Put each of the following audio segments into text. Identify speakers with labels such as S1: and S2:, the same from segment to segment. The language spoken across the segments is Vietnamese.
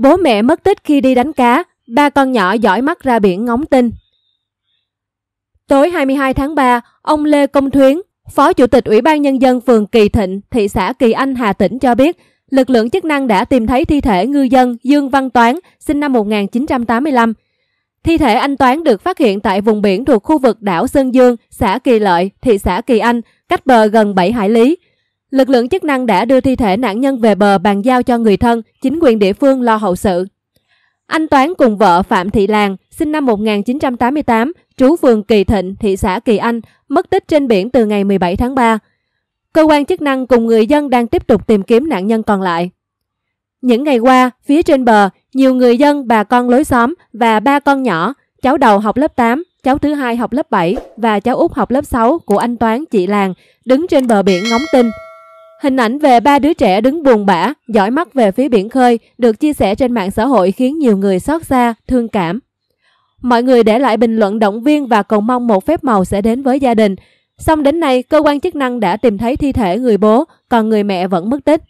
S1: Bố mẹ mất tích khi đi đánh cá, ba con nhỏ
S2: dõi mắt ra biển ngóng tin. Tối 22 tháng 3, ông Lê Công Thuyến, Phó Chủ tịch Ủy ban Nhân dân phường Kỳ Thịnh, thị xã Kỳ Anh, Hà Tĩnh cho biết, lực lượng chức năng đã tìm thấy thi thể ngư dân Dương Văn Toán, sinh năm 1985. Thi thể anh Toán được phát hiện tại vùng biển thuộc khu vực đảo Sơn Dương, xã Kỳ Lợi, thị xã Kỳ Anh, cách bờ gần 7 hải lý. Lực lượng chức năng đã đưa thi thể nạn nhân về bờ bàn giao cho người thân, chính quyền địa phương lo hậu sự. Anh Toán cùng vợ Phạm Thị Làng, sinh năm 1988, trú phường Kỳ Thịnh, thị xã Kỳ Anh, mất tích trên biển từ ngày 17 tháng 3. Cơ quan chức năng cùng người dân đang tiếp tục tìm kiếm nạn nhân còn lại. Những ngày qua, phía trên bờ, nhiều người dân, bà con lối xóm và ba con nhỏ, cháu đầu học lớp 8, cháu thứ hai học lớp 7 và cháu út học lớp 6 của anh Toán chị Làng đứng trên bờ biển ngóng tin Hình ảnh về ba đứa trẻ đứng buồn bã, dõi mắt về phía biển khơi được chia sẻ trên mạng xã hội khiến nhiều người xót xa, thương cảm. Mọi người để lại bình luận động viên và cầu mong một phép màu sẽ đến với gia đình. Song đến nay, cơ quan chức năng đã tìm thấy thi thể người bố, còn người mẹ vẫn mất tích.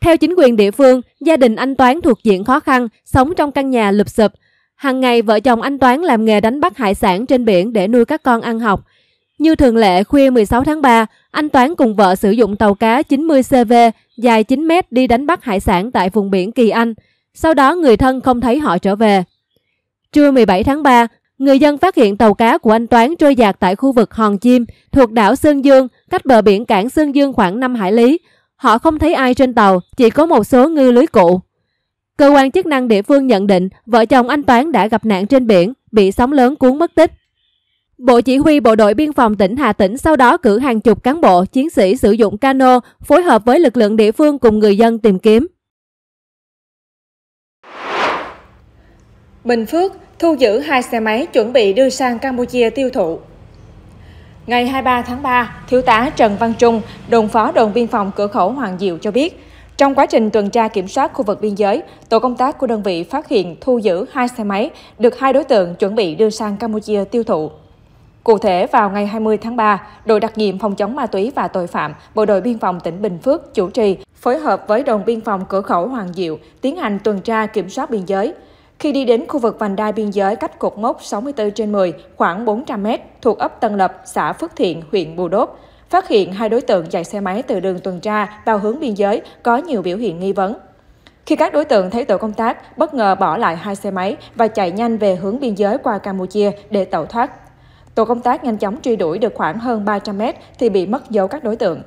S2: Theo chính quyền địa phương, gia đình anh Toán thuộc diện khó khăn, sống trong căn nhà lụp xụp. Hàng ngày, vợ chồng anh Toán làm nghề đánh bắt hải sản trên biển để nuôi các con ăn học – như thường lệ, khuya 16 tháng 3, anh Toán cùng vợ sử dụng tàu cá 90CV dài 9 mét đi đánh bắt hải sản tại vùng biển Kỳ Anh. Sau đó người thân không thấy họ trở về. Trưa 17 tháng 3, người dân phát hiện tàu cá của anh Toán trôi dạt tại khu vực Hòn Chim thuộc đảo Sơn Dương, cách bờ biển cảng Sơn Dương khoảng 5 hải lý. Họ không thấy ai trên tàu, chỉ có một số ngư lưới cụ. Cơ quan chức năng địa phương nhận định vợ chồng anh Toán đã gặp nạn trên biển, bị sóng lớn cuốn mất tích. Bộ Chỉ huy Bộ đội Biên phòng tỉnh Hà Tĩnh sau đó cử hàng chục cán bộ, chiến sĩ sử dụng cano phối hợp với lực lượng địa phương cùng người dân tìm
S3: kiếm. Bình Phước thu giữ hai xe máy chuẩn bị đưa sang Campuchia tiêu thụ. Ngày 23 tháng 3, Thiếu tá Trần Văn Trung, đồn phó đồn biên phòng cửa khẩu Hoàng Diệu cho biết, trong quá trình tuần tra kiểm soát khu vực biên giới, tổ công tác của đơn vị phát hiện thu giữ hai xe máy được hai đối tượng chuẩn bị đưa sang Campuchia tiêu thụ. Cụ thể, vào ngày 20 tháng 3, đội đặc nhiệm phòng chống ma túy và tội phạm, Bộ đội Biên phòng tỉnh Bình Phước chủ trì, phối hợp với đồn biên phòng cửa khẩu Hoàng Diệu, tiến hành tuần tra kiểm soát biên giới. Khi đi đến khu vực vành đai biên giới cách cột mốc 64 trên 10, khoảng 400 m, thuộc ấp Tân Lập, xã Phước Thiện, huyện Bù Đốp, phát hiện hai đối tượng chạy xe máy từ đường tuần tra vào hướng biên giới có nhiều biểu hiện nghi vấn. Khi các đối tượng thấy tổ công tác, bất ngờ bỏ lại hai xe máy và chạy nhanh về hướng biên giới qua Campuchia để tẩu thoát. Tổ công tác nhanh chóng truy đuổi được khoảng hơn 300 mét thì bị mất dấu các đối tượng.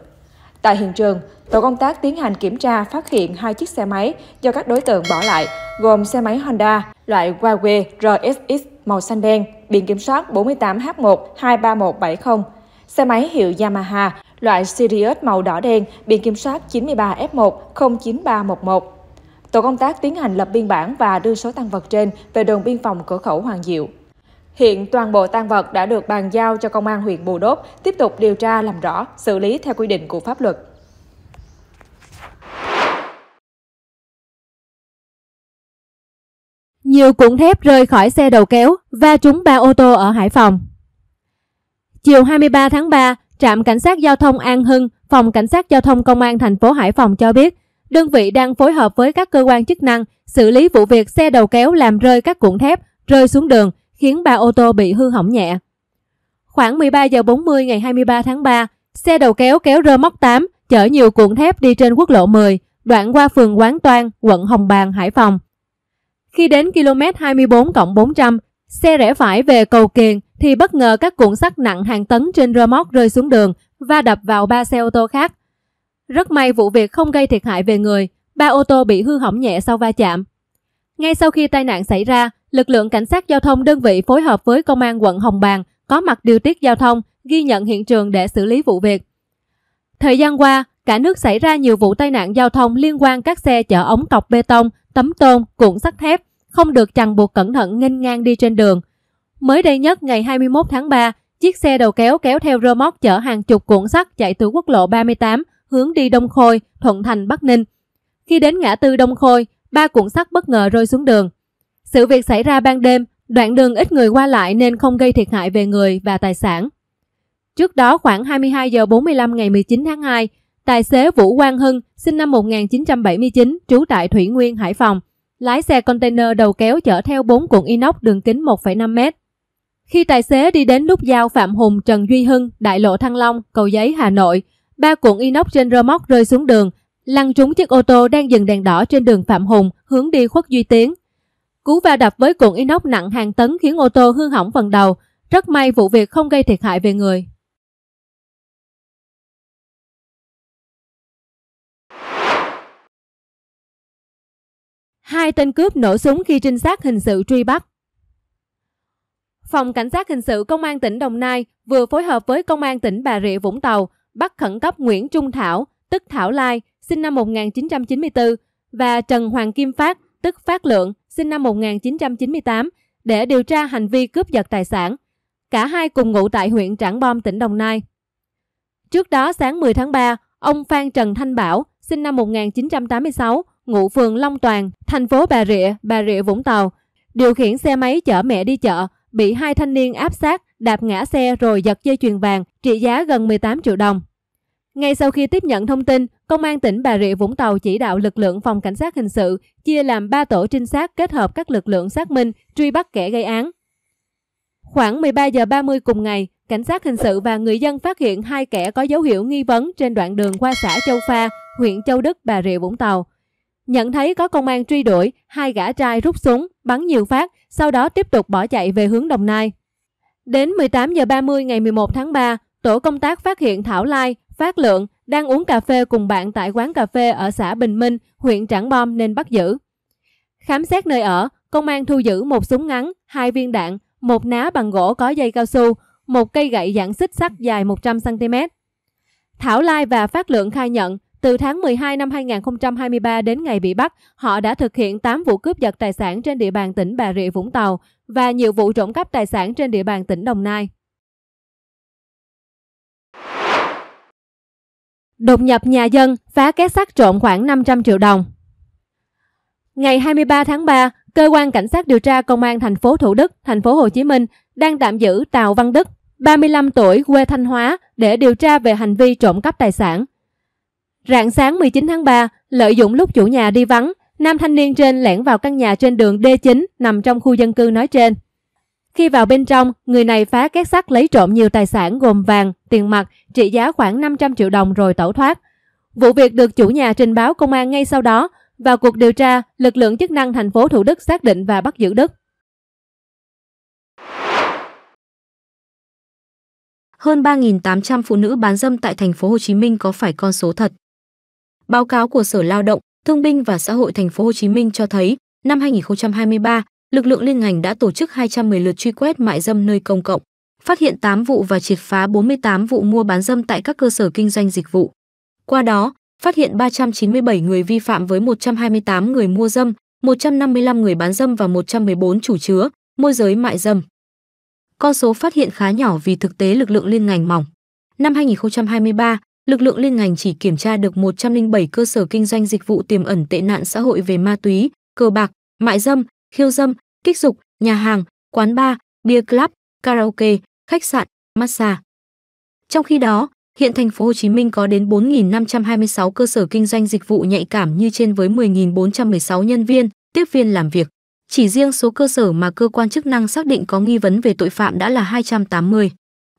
S3: Tại hiện trường, tổ công tác tiến hành kiểm tra phát hiện hai chiếc xe máy do các đối tượng bỏ lại, gồm xe máy Honda loại Huawei RSX màu xanh đen, biển kiểm soát 48H1-23170, xe máy hiệu Yamaha loại Sirius màu đỏ đen, biển kiểm soát 93F1-09311. Tổ công tác tiến hành lập biên bản và đưa số tăng vật trên về đồn biên phòng cửa khẩu Hoàng Diệu. Hiện toàn bộ tang vật đã được bàn giao cho công an huyện Bù Đốp tiếp tục điều tra làm rõ, xử lý theo quy định của pháp luật.
S1: Nhiều cuộn thép rơi khỏi xe
S2: đầu kéo và trúng ba ô tô ở Hải Phòng. Chiều 23 tháng 3, Trạm Cảnh sát Giao thông An Hưng, Phòng Cảnh sát Giao thông Công an thành phố Hải Phòng cho biết, đơn vị đang phối hợp với các cơ quan chức năng xử lý vụ việc xe đầu kéo làm rơi các cuộn thép rơi xuống đường khiến ba ô tô bị hư hỏng nhẹ. Khoảng 13 giờ 40 ngày 23 tháng 3, xe đầu kéo kéo rơ móc 8 chở nhiều cuộn thép đi trên quốc lộ 10, đoạn qua phường Quán Toan, quận Hồng Bàng, Hải Phòng. Khi đến km 24 400, xe rẽ phải về cầu Kiền thì bất ngờ các cuộn sắt nặng hàng tấn trên rơ móc rơi xuống đường và đập vào ba xe ô tô khác. Rất may vụ việc không gây thiệt hại về người, ba ô tô bị hư hỏng nhẹ sau va chạm. Ngay sau khi tai nạn xảy ra, lực lượng cảnh sát giao thông đơn vị phối hợp với công an quận Hồng Bàng có mặt điều tiết giao thông, ghi nhận hiện trường để xử lý vụ việc. Thời gian qua, cả nước xảy ra nhiều vụ tai nạn giao thông liên quan các xe chở ống cọc bê tông, tấm tôn, cuộn sắt thép, không được chằng buộc cẩn thận nghênh ngang đi trên đường. Mới đây nhất ngày 21 tháng 3, chiếc xe đầu kéo kéo theo rơ móc chở hàng chục cuộn sắt chạy từ quốc lộ 38 hướng đi Đông Khôi, Thuận Thành, Bắc Ninh. Khi đến ngã tư Đông Khôi, ba cuộn sắt bất ngờ rơi xuống đường. Sự việc xảy ra ban đêm, đoạn đường ít người qua lại nên không gây thiệt hại về người và tài sản. Trước đó khoảng 22 giờ 45 ngày 19 tháng 2, tài xế Vũ Quang Hưng, sinh năm 1979, trú tại Thủy Nguyên, Hải Phòng, lái xe container đầu kéo chở theo 4 cuộn inox đường kính 1,5 mét. Khi tài xế đi đến nút giao Phạm Hùng Trần Duy Hưng, đại lộ Thăng Long, cầu giấy Hà Nội, ba cuộn inox trên rơ móc rơi xuống đường, lăn trúng chiếc ô tô đang dừng đèn đỏ trên đường Phạm Hùng, hướng đi khuất Duy Tiến. Cú va đập với cuộn inox nặng hàng tấn khiến ô tô hư hỏng phần đầu. Rất may vụ việc không gây thiệt hại về người. Hai tên cướp nổ súng khi trinh sát hình sự truy bắt. Phòng Cảnh sát Hình sự Công an tỉnh Đồng Nai vừa phối hợp với Công an tỉnh Bà Rịa Vũng Tàu bắt khẩn cấp Nguyễn Trung Thảo, tức Thảo Lai, sinh năm 1994, và Trần Hoàng Kim Phát, tức Phát Lượng, sinh năm 1998 để điều tra hành vi cướp giật tài sản. Cả hai cùng ngụ tại huyện Trảng Bom, tỉnh Đồng Nai. Trước đó sáng 10 tháng 3, ông Phan Trần Thanh Bảo, sinh năm 1986, ngụ phường Long Toàn, thành phố Bà Rịa, Bà Rịa, Vũng Tàu, điều khiển xe máy chở mẹ đi chợ, bị hai thanh niên áp sát, đạp ngã xe rồi giật dây chuyền vàng trị giá gần 18 triệu đồng. Ngay sau khi tiếp nhận thông tin, Công an tỉnh Bà Rịa Vũng Tàu chỉ đạo lực lượng phòng cảnh sát hình sự chia làm 3 tổ trinh sát kết hợp các lực lượng xác minh, truy bắt kẻ gây án. Khoảng 13 giờ 30 cùng ngày, cảnh sát hình sự và người dân phát hiện hai kẻ có dấu hiệu nghi vấn trên đoạn đường qua xã Châu Pha, huyện Châu Đức, Bà Rịa Vũng Tàu. Nhận thấy có công an truy đuổi, hai gã trai rút súng, bắn nhiều phát, sau đó tiếp tục bỏ chạy về hướng Đồng Nai. Đến 18 giờ 30 ngày 11 tháng 3, tổ công tác phát hiện Thảo Lai, Phát Lượng đang uống cà phê cùng bạn tại quán cà phê ở xã Bình Minh, huyện Trảng Bom nên bắt giữ. Khám xét nơi ở, công an thu giữ một súng ngắn, hai viên đạn, một ná bằng gỗ có dây cao su, một cây gậy dạng xích sắt dài 100cm. Thảo Lai và Phát Lượng khai nhận, từ tháng 12 năm 2023 đến ngày bị bắt, họ đã thực hiện 8 vụ cướp giật tài sản trên địa bàn tỉnh Bà Rịa Vũng Tàu và nhiều vụ trộm cắp tài sản trên địa bàn tỉnh Đồng Nai. đột nhập nhà dân, phá két sắt trộm khoảng 500 triệu đồng. Ngày 23 tháng 3, cơ quan cảnh sát điều tra công an thành phố Thủ Đức, thành phố Hồ Chí Minh đang tạm giữ Tào Văn Đức, 35 tuổi, quê Thanh Hóa để điều tra về hành vi trộm cắp tài sản. Rạng sáng 19 tháng 3, lợi dụng lúc chủ nhà đi vắng, nam thanh niên trên lẻn vào căn nhà trên đường D9 nằm trong khu dân cư nói trên. Khi vào bên trong, người này phá két sắt lấy trộm nhiều tài sản gồm vàng, tiền mặt trị giá khoảng 500 triệu đồng rồi tẩu thoát. Vụ việc được chủ nhà trình báo công an ngay sau đó. Vào cuộc điều tra, lực lượng chức năng thành phố Thủ Đức xác định và bắt giữ Đức.
S1: Hơn 3.800 phụ
S4: nữ bán dâm tại thành phố Hồ Chí Minh có phải con số thật? Báo cáo của Sở Lao động, Thương binh và Xã hội thành phố Hồ Chí Minh cho thấy, năm 2023, lực lượng liên ngành đã tổ chức 210 lượt truy quét mại dâm nơi công cộng, phát hiện 8 vụ và triệt phá 48 vụ mua bán dâm tại các cơ sở kinh doanh dịch vụ. Qua đó, phát hiện 397 người vi phạm với 128 người mua dâm, 155 người bán dâm và 114 chủ chứa, môi giới mại dâm. Con số phát hiện khá nhỏ vì thực tế lực lượng liên ngành mỏng. Năm 2023, lực lượng liên ngành chỉ kiểm tra được 107 cơ sở kinh doanh dịch vụ tiềm ẩn tệ nạn xã hội về ma túy, cờ bạc, mại dâm, khiêu dâm, kích dục, nhà hàng, quán bar, beer club, karaoke, khách sạn, massage. Trong khi đó, hiện thành phố Hồ Chí Minh có đến 4.526 cơ sở kinh doanh dịch vụ nhạy cảm như trên với 10.416 nhân viên, tiếp viên làm việc. Chỉ riêng số cơ sở mà cơ quan chức năng xác định có nghi vấn về tội phạm đã là 280.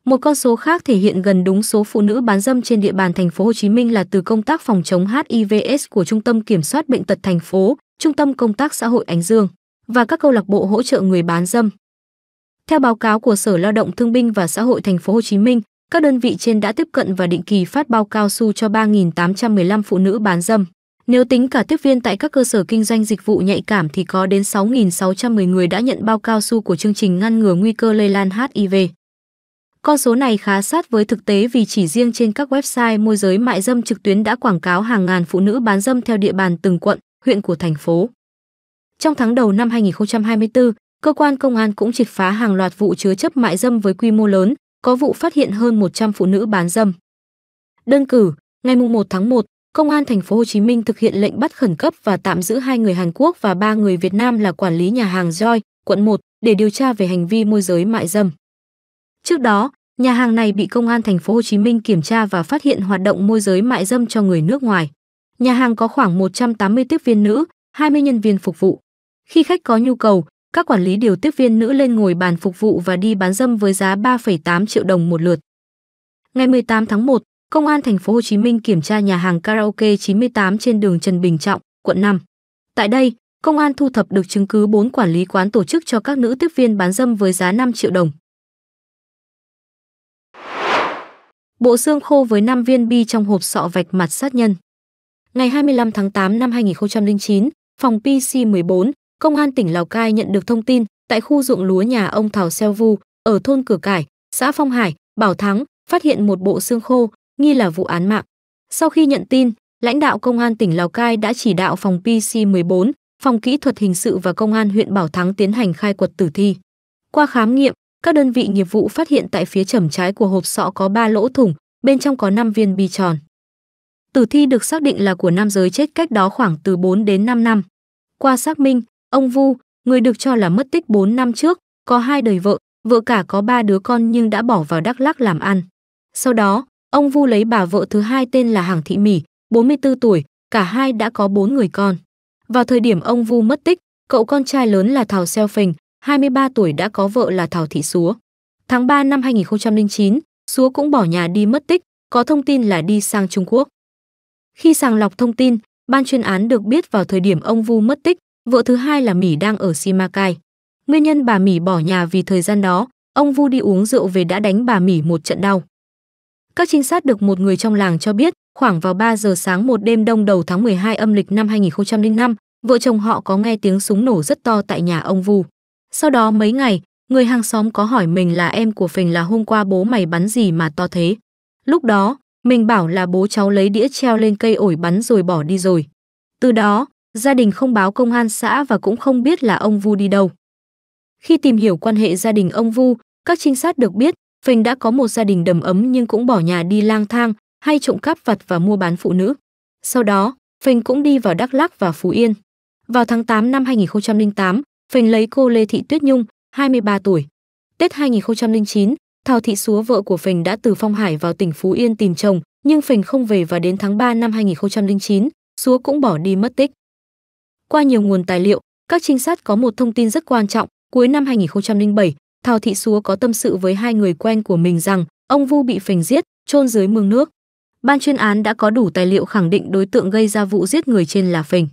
S4: Một con số khác thể hiện gần đúng số phụ nữ bán dâm trên địa bàn thành phố Hồ Chí Minh là từ công tác phòng chống HIVS của Trung tâm Kiểm soát bệnh tật thành phố, Trung tâm công tác xã hội Ánh Dương và các câu lạc bộ hỗ trợ người bán dâm. Theo báo cáo của Sở Lao động Thương binh và Xã hội thành phố Hồ Chí Minh, các đơn vị trên đã tiếp cận và định kỳ phát bao cao su cho 3.815 phụ nữ bán dâm. Nếu tính cả tiếp viên tại các cơ sở kinh doanh dịch vụ nhạy cảm thì có đến 6.610 người đã nhận bao cao su của chương trình ngăn ngừa nguy cơ lây lan HIV. Con số này khá sát với thực tế vì chỉ riêng trên các website môi giới mại dâm trực tuyến đã quảng cáo hàng ngàn phụ nữ bán dâm theo địa bàn từng quận, huyện của thành phố. Trong tháng đầu năm 2024, cơ quan công an cũng triệt phá hàng loạt vụ chứa chấp mại dâm với quy mô lớn, có vụ phát hiện hơn 100 phụ nữ bán dâm. Đơn cử, ngày 1 tháng 1, Công an thành phố Hồ Chí Minh thực hiện lệnh bắt khẩn cấp và tạm giữ hai người Hàn Quốc và ba người Việt Nam là quản lý nhà hàng Joy, quận 1 để điều tra về hành vi môi giới mại dâm. Trước đó, nhà hàng này bị công an thành phố Hồ Chí Minh kiểm tra và phát hiện hoạt động môi giới mại dâm cho người nước ngoài. Nhà hàng có khoảng 180 tiếp viên nữ, 20 nhân viên phục vụ. Khi khách có nhu cầu, các quản lý điều tiếp viên nữ lên ngồi bàn phục vụ và đi bán dâm với giá 3,8 triệu đồng một lượt. Ngày 18 tháng 1, Công an thành phố Hồ Chí Minh kiểm tra nhà hàng karaoke 98 trên đường Trần Bình Trọng, quận 5. Tại đây, công an thu thập được chứng cứ 4 quản lý quán tổ chức cho các nữ tiếp viên
S1: bán dâm với giá 5 triệu đồng. Bộ
S4: xương khô với 5 viên bi trong hộp sọ vạch mặt sát nhân. Ngày 25 tháng 8 năm 2009, phòng PC 14, Công an tỉnh Lào Cai nhận được thông tin, tại khu ruộng lúa nhà ông Thảo Xeo Vu ở thôn Cửa Cải, xã Phong Hải, Bảo Thắng, phát hiện một bộ xương khô, nghi là vụ án mạng. Sau khi nhận tin, lãnh đạo công an tỉnh Lào Cai đã chỉ đạo phòng PC14, phòng kỹ thuật hình sự và công an huyện Bảo Thắng tiến hành khai quật tử thi. Qua khám nghiệm, các đơn vị nghiệp vụ phát hiện tại phía chẩm trái của hộp sọ có 3 lỗ thủng, bên trong có 5 viên bi tròn. Tử thi được xác định là của nam giới chết cách đó khoảng từ 4 đến 5 năm. Qua xác minh, Ông Vu, người được cho là mất tích 4 năm trước, có hai đời vợ, vợ cả có ba đứa con nhưng đã bỏ vào Đắk Lắk làm ăn. Sau đó, ông Vu lấy bà vợ thứ hai tên là Hàng Thị Mỉ, 44 tuổi, cả hai đã có bốn người con. Vào thời điểm ông Vu mất tích, cậu con trai lớn là Thảo Xeo Phình, 23 tuổi đã có vợ là Thảo Thị Súa. Tháng 3 năm 2009, Súa cũng bỏ nhà đi mất tích, có thông tin là đi sang Trung Quốc. Khi sàng lọc thông tin, ban chuyên án được biết vào thời điểm ông Vu mất tích, Vợ thứ hai là Mỹ đang ở Simacai. Nguyên nhân bà Mỹ bỏ nhà vì thời gian đó, ông Vu đi uống rượu về đã đánh bà Mỹ một trận đau. Các trinh sát được một người trong làng cho biết, khoảng vào 3 giờ sáng một đêm đông đầu tháng 12 âm lịch năm 2005, vợ chồng họ có nghe tiếng súng nổ rất to tại nhà ông Vu. Sau đó mấy ngày, người hàng xóm có hỏi mình là em của Phình là hôm qua bố mày bắn gì mà to thế. Lúc đó, mình bảo là bố cháu lấy đĩa treo lên cây ổi bắn rồi bỏ đi rồi. Từ đó, gia đình không báo công an xã và cũng không biết là ông Vu đi đâu. Khi tìm hiểu quan hệ gia đình ông Vu, các trinh sát được biết, Phình đã có một gia đình đầm ấm nhưng cũng bỏ nhà đi lang thang, hay trộm cắp vặt và mua bán phụ nữ. Sau đó, Phình cũng đi vào Đắk Lắc và Phú Yên. Vào tháng 8 năm 2008, Phình lấy cô Lê Thị Tuyết Nhung, 23 tuổi. Tết 2009, Thảo Thị Súa vợ của Phình đã từ Phong Hải vào tỉnh Phú Yên tìm chồng, nhưng Phình không về và đến tháng 3 năm 2009, Súa cũng bỏ đi mất tích. Qua nhiều nguồn tài liệu, các trinh sát có một thông tin rất quan trọng, cuối năm 2007, Thao Thị Súa có tâm sự với hai người quen của mình rằng ông Vu bị phình giết, chôn dưới mương nước. Ban chuyên án đã có đủ tài liệu khẳng định đối tượng gây ra vụ giết người trên là phình.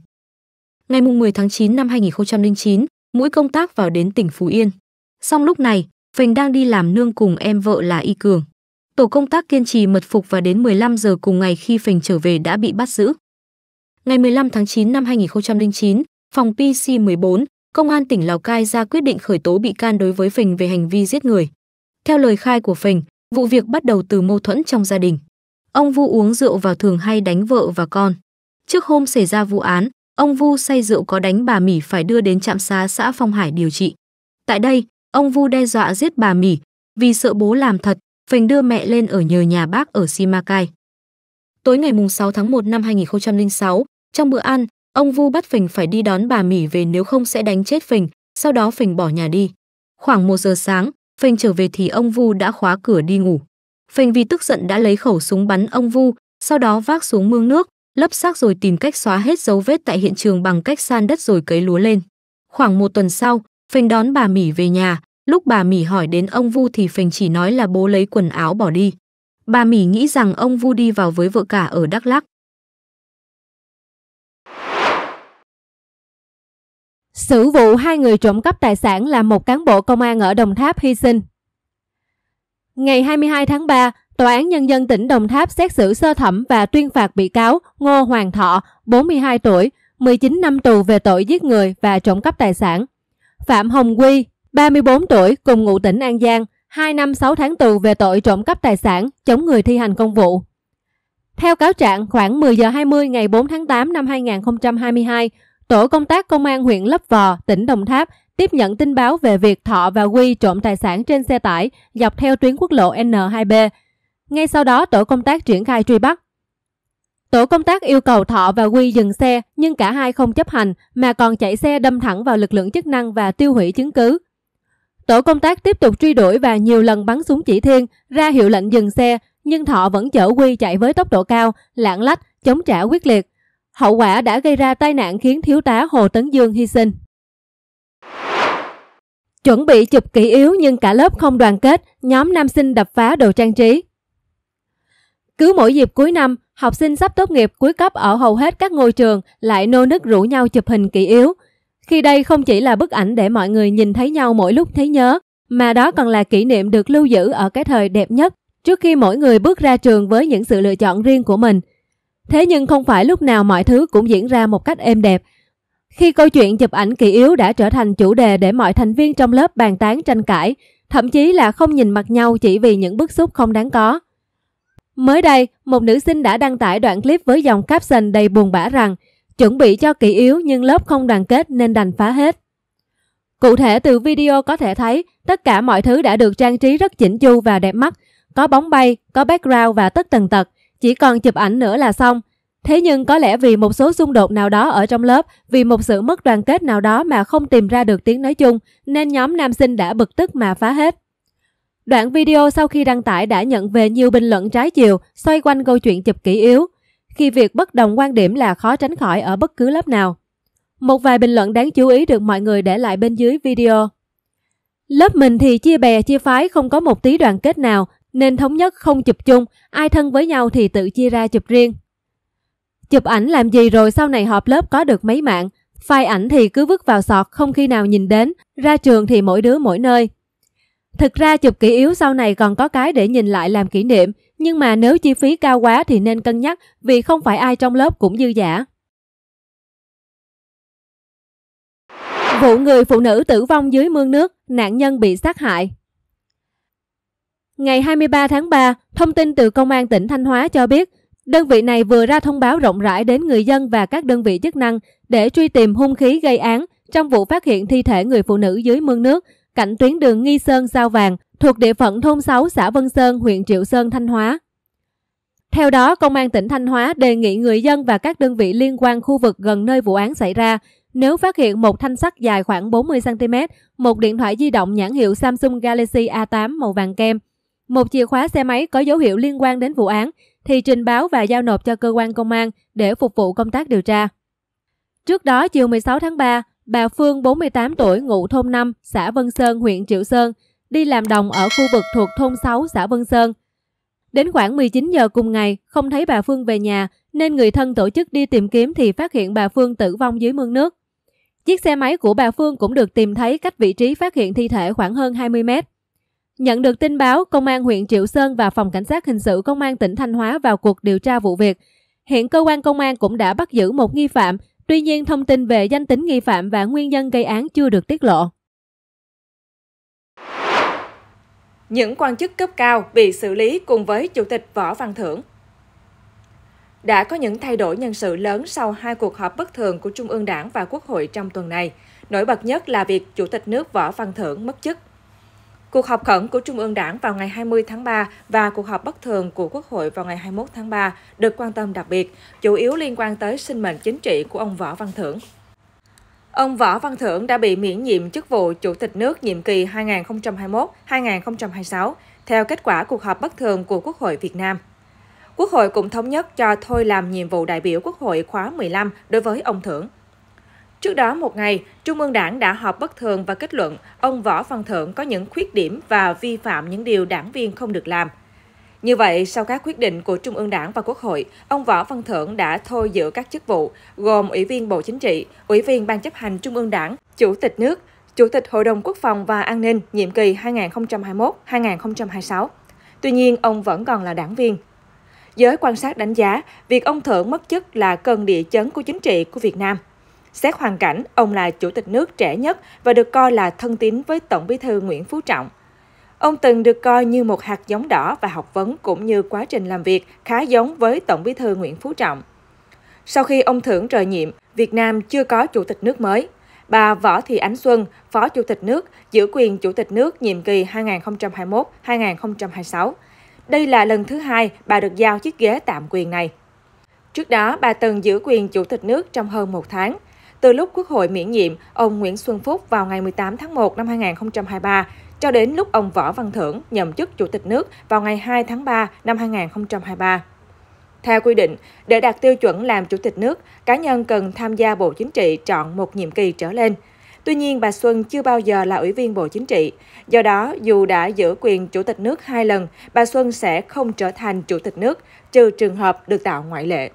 S4: Ngày 10 tháng 9 năm 2009, mũi công tác vào đến tỉnh Phú Yên. Song lúc này, Phình đang đi làm nương cùng em vợ là Y Cường. Tổ công tác kiên trì mật phục và đến 15 giờ cùng ngày khi Phình trở về đã bị bắt giữ ngày 15 tháng 9 năm 2009, phòng PC14, Công an tỉnh Lào Cai ra quyết định khởi tố bị can đối với Phình về hành vi giết người. Theo lời khai của Phình, vụ việc bắt đầu từ mâu thuẫn trong gia đình. Ông Vu uống rượu vào thường hay đánh vợ và con. Trước hôm xảy ra vụ án, ông Vu say rượu có đánh bà Mỉ phải đưa đến trạm xá xã Phong Hải điều trị. Tại đây, ông Vu đe dọa giết bà Mỉ, vì sợ bố làm thật, Phình đưa mẹ lên ở nhờ nhà bác ở Simacai. Tối ngày 6 tháng 1 năm 2006, trong bữa ăn, ông Vu bắt Phình phải đi đón bà Mỉ về nếu không sẽ đánh chết Phình, sau đó Phình bỏ nhà đi. Khoảng 1 giờ sáng, Phình trở về thì ông Vu đã khóa cửa đi ngủ. Phình vì tức giận đã lấy khẩu súng bắn ông Vu, sau đó vác xuống mương nước, lấp xác rồi tìm cách xóa hết dấu vết tại hiện trường bằng cách san đất rồi cấy lúa lên. Khoảng một tuần sau, Phình đón bà Mỉ về nhà, lúc bà Mỉ hỏi đến ông Vu thì Phình chỉ nói là bố lấy quần áo bỏ đi. Bà Mỉ nghĩ rằng ông Vu đi vào với vợ cả ở Đắk Lắk.
S2: Sử vụ hai người trộm cắp tài sản là một cán bộ công an ở Đồng Tháp hy sinh. Ngày 22 tháng 3, Tòa án Nhân dân tỉnh Đồng Tháp xét xử sơ thẩm và tuyên phạt bị cáo Ngô Hoàng Thọ, 42 tuổi, 19 năm tù về tội giết người và trộm cắp tài sản. Phạm Hồng Quy, 34 tuổi, cùng ngụ tỉnh An Giang, 2 năm 6 tháng tù về tội trộm cắp tài sản, chống người thi hành công vụ. Theo cáo trạng, khoảng 10 giờ 20 ngày 4 tháng 8 năm 2022, Tổ công tác công an huyện Lấp Vò, tỉnh Đồng Tháp tiếp nhận tin báo về việc Thọ và Quy trộm tài sản trên xe tải dọc theo tuyến quốc lộ N2B. Ngay sau đó, tổ công tác triển khai truy bắt. Tổ công tác yêu cầu Thọ và Quy dừng xe, nhưng cả hai không chấp hành mà còn chạy xe đâm thẳng vào lực lượng chức năng và tiêu hủy chứng cứ. Tổ công tác tiếp tục truy đuổi và nhiều lần bắn súng chỉ thiên, ra hiệu lệnh dừng xe, nhưng Thọ vẫn chở Quy chạy với tốc độ cao, lạng lách, chống trả quyết liệt hậu quả đã gây ra tai nạn khiến thiếu tá Hồ Tấn Dương hy sinh. Chuẩn bị chụp kỷ yếu nhưng cả lớp không đoàn kết, nhóm nam sinh đập phá đồ trang trí. Cứ mỗi dịp cuối năm, học sinh sắp tốt nghiệp cuối cấp ở hầu hết các ngôi trường lại nô nức rủ nhau chụp hình kỷ yếu. Khi đây không chỉ là bức ảnh để mọi người nhìn thấy nhau mỗi lúc thấy nhớ, mà đó còn là kỷ niệm được lưu giữ ở cái thời đẹp nhất trước khi mỗi người bước ra trường với những sự lựa chọn riêng của mình – Thế nhưng không phải lúc nào mọi thứ cũng diễn ra một cách êm đẹp. Khi câu chuyện chụp ảnh kỳ yếu đã trở thành chủ đề để mọi thành viên trong lớp bàn tán tranh cãi, thậm chí là không nhìn mặt nhau chỉ vì những bức xúc không đáng có. Mới đây, một nữ sinh đã đăng tải đoạn clip với dòng caption đầy buồn bã rằng chuẩn bị cho kỳ yếu nhưng lớp không đoàn kết nên đành phá hết. Cụ thể từ video có thể thấy tất cả mọi thứ đã được trang trí rất chỉnh chu và đẹp mắt, có bóng bay, có background và tất tần tật chỉ còn chụp ảnh nữa là xong. Thế nhưng có lẽ vì một số xung đột nào đó ở trong lớp, vì một sự mất đoàn kết nào đó mà không tìm ra được tiếng nói chung, nên nhóm nam sinh đã bực tức mà phá hết. Đoạn video sau khi đăng tải đã nhận về nhiều bình luận trái chiều xoay quanh câu chuyện chụp kỷ yếu, khi việc bất đồng quan điểm là khó tránh khỏi ở bất cứ lớp nào. Một vài bình luận đáng chú ý được mọi người để lại bên dưới video. Lớp mình thì chia bè chia phái không có một tí đoàn kết nào, nên thống nhất không chụp chung, ai thân với nhau thì tự chia ra chụp riêng. Chụp ảnh làm gì rồi sau này họp lớp có được mấy mạng, file ảnh thì cứ vứt vào sọt không khi nào nhìn đến, ra trường thì mỗi đứa mỗi nơi. Thực ra chụp kỹ yếu sau này còn có cái để nhìn lại làm kỷ niệm, nhưng mà nếu chi phí cao quá thì nên cân nhắc vì không phải ai trong lớp cũng dư giả. Vụ người phụ nữ tử vong dưới mương nước, nạn nhân bị sát hại. Ngày 23 tháng 3, thông tin từ Công an tỉnh Thanh Hóa cho biết, đơn vị này vừa ra thông báo rộng rãi đến người dân và các đơn vị chức năng để truy tìm hung khí gây án trong vụ phát hiện thi thể người phụ nữ dưới mương nước cạnh tuyến đường Nghi Sơn Sao Vàng thuộc địa phận thôn 6 xã Vân Sơn, huyện Triệu Sơn, Thanh Hóa. Theo đó, Công an tỉnh Thanh Hóa đề nghị người dân và các đơn vị liên quan khu vực gần nơi vụ án xảy ra nếu phát hiện một thanh sắt dài khoảng 40cm, một điện thoại di động nhãn hiệu Samsung Galaxy A8 màu vàng kem, một chìa khóa xe máy có dấu hiệu liên quan đến vụ án thì trình báo và giao nộp cho cơ quan công an để phục vụ công tác điều tra. Trước đó, chiều 16 tháng 3, bà Phương 48 tuổi ngụ thôn 5, xã Vân Sơn, huyện Triệu Sơn, đi làm đồng ở khu vực thuộc thôn 6, xã Vân Sơn. Đến khoảng 19 giờ cùng ngày, không thấy bà Phương về nhà nên người thân tổ chức đi tìm kiếm thì phát hiện bà Phương tử vong dưới mương nước. Chiếc xe máy của bà Phương cũng được tìm thấy cách vị trí phát hiện thi thể khoảng hơn 20 mét. Nhận được tin báo, Công an huyện Triệu Sơn và Phòng Cảnh sát Hình sự Công an tỉnh Thanh Hóa vào cuộc điều tra vụ việc. Hiện cơ quan công an cũng đã bắt giữ một nghi phạm, tuy nhiên thông tin về danh tính nghi phạm và nguyên nhân gây án chưa được tiết lộ.
S3: Những quan chức cấp cao bị xử lý cùng với Chủ tịch Võ Văn Thưởng đã có những thay đổi nhân sự lớn sau hai cuộc họp bất thường của Trung ương Đảng và Quốc hội trong tuần này. Nổi bật nhất là việc Chủ tịch nước Võ Văn Thưởng mất chức. Cuộc họp khẩn của Trung ương Đảng vào ngày 20 tháng 3 và cuộc họp bất thường của Quốc hội vào ngày 21 tháng 3 được quan tâm đặc biệt, chủ yếu liên quan tới sinh mệnh chính trị của ông Võ Văn Thưởng. Ông Võ Văn Thưởng đã bị miễn nhiệm chức vụ Chủ tịch nước nhiệm kỳ 2021-2026 theo kết quả cuộc họp bất thường của Quốc hội Việt Nam. Quốc hội cũng thống nhất cho thôi làm nhiệm vụ đại biểu Quốc hội khóa 15 đối với ông Thưởng. Trước đó một ngày, Trung ương Đảng đã họp bất thường và kết luận ông Võ Văn Thưởng có những khuyết điểm và vi phạm những điều đảng viên không được làm. Như vậy, sau các quyết định của Trung ương Đảng và Quốc hội, ông Võ Văn Thưởng đã thôi giữ các chức vụ gồm Ủy viên Bộ Chính trị, Ủy viên Ban chấp hành Trung ương Đảng, Chủ tịch nước, Chủ tịch Hội đồng Quốc phòng và An ninh nhiệm kỳ 2021-2026. Tuy nhiên, ông vẫn còn là đảng viên. Giới quan sát đánh giá, việc ông Thưởng mất chức là cần địa chấn của chính trị của Việt Nam. Xét hoàn cảnh, ông là chủ tịch nước trẻ nhất và được coi là thân tín với Tổng bí thư Nguyễn Phú Trọng. Ông từng được coi như một hạt giống đỏ và học vấn cũng như quá trình làm việc khá giống với Tổng bí thư Nguyễn Phú Trọng. Sau khi ông thưởng trời nhiệm, Việt Nam chưa có chủ tịch nước mới. Bà Võ Thị Ánh Xuân, Phó Chủ tịch nước, giữ quyền Chủ tịch nước nhiệm kỳ 2021-2026. Đây là lần thứ hai bà được giao chiếc ghế tạm quyền này. Trước đó, bà từng giữ quyền Chủ tịch nước trong hơn một tháng, từ lúc Quốc hội miễn nhiệm ông Nguyễn Xuân Phúc vào ngày 18 tháng 1 năm 2023 cho đến lúc ông Võ Văn Thưởng nhậm chức Chủ tịch nước vào ngày 2 tháng 3 năm 2023. Theo quy định, để đạt tiêu chuẩn làm Chủ tịch nước, cá nhân cần tham gia Bộ Chính trị chọn một nhiệm kỳ trở lên. Tuy nhiên, bà Xuân chưa bao giờ là Ủy viên Bộ Chính trị. Do đó, dù đã giữ quyền Chủ tịch nước hai lần, bà Xuân sẽ không trở thành Chủ tịch nước, trừ trường hợp được tạo ngoại lệ.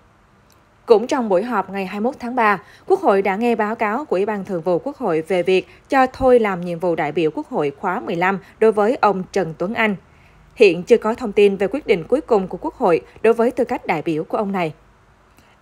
S3: Cũng trong buổi họp ngày 21 tháng 3, Quốc hội đã nghe báo cáo của Ủy ban Thường vụ Quốc hội về việc cho thôi làm nhiệm vụ đại biểu Quốc hội khóa 15 đối với ông Trần Tuấn Anh. Hiện chưa có thông tin về quyết định cuối cùng của Quốc hội đối với tư cách đại biểu của ông này.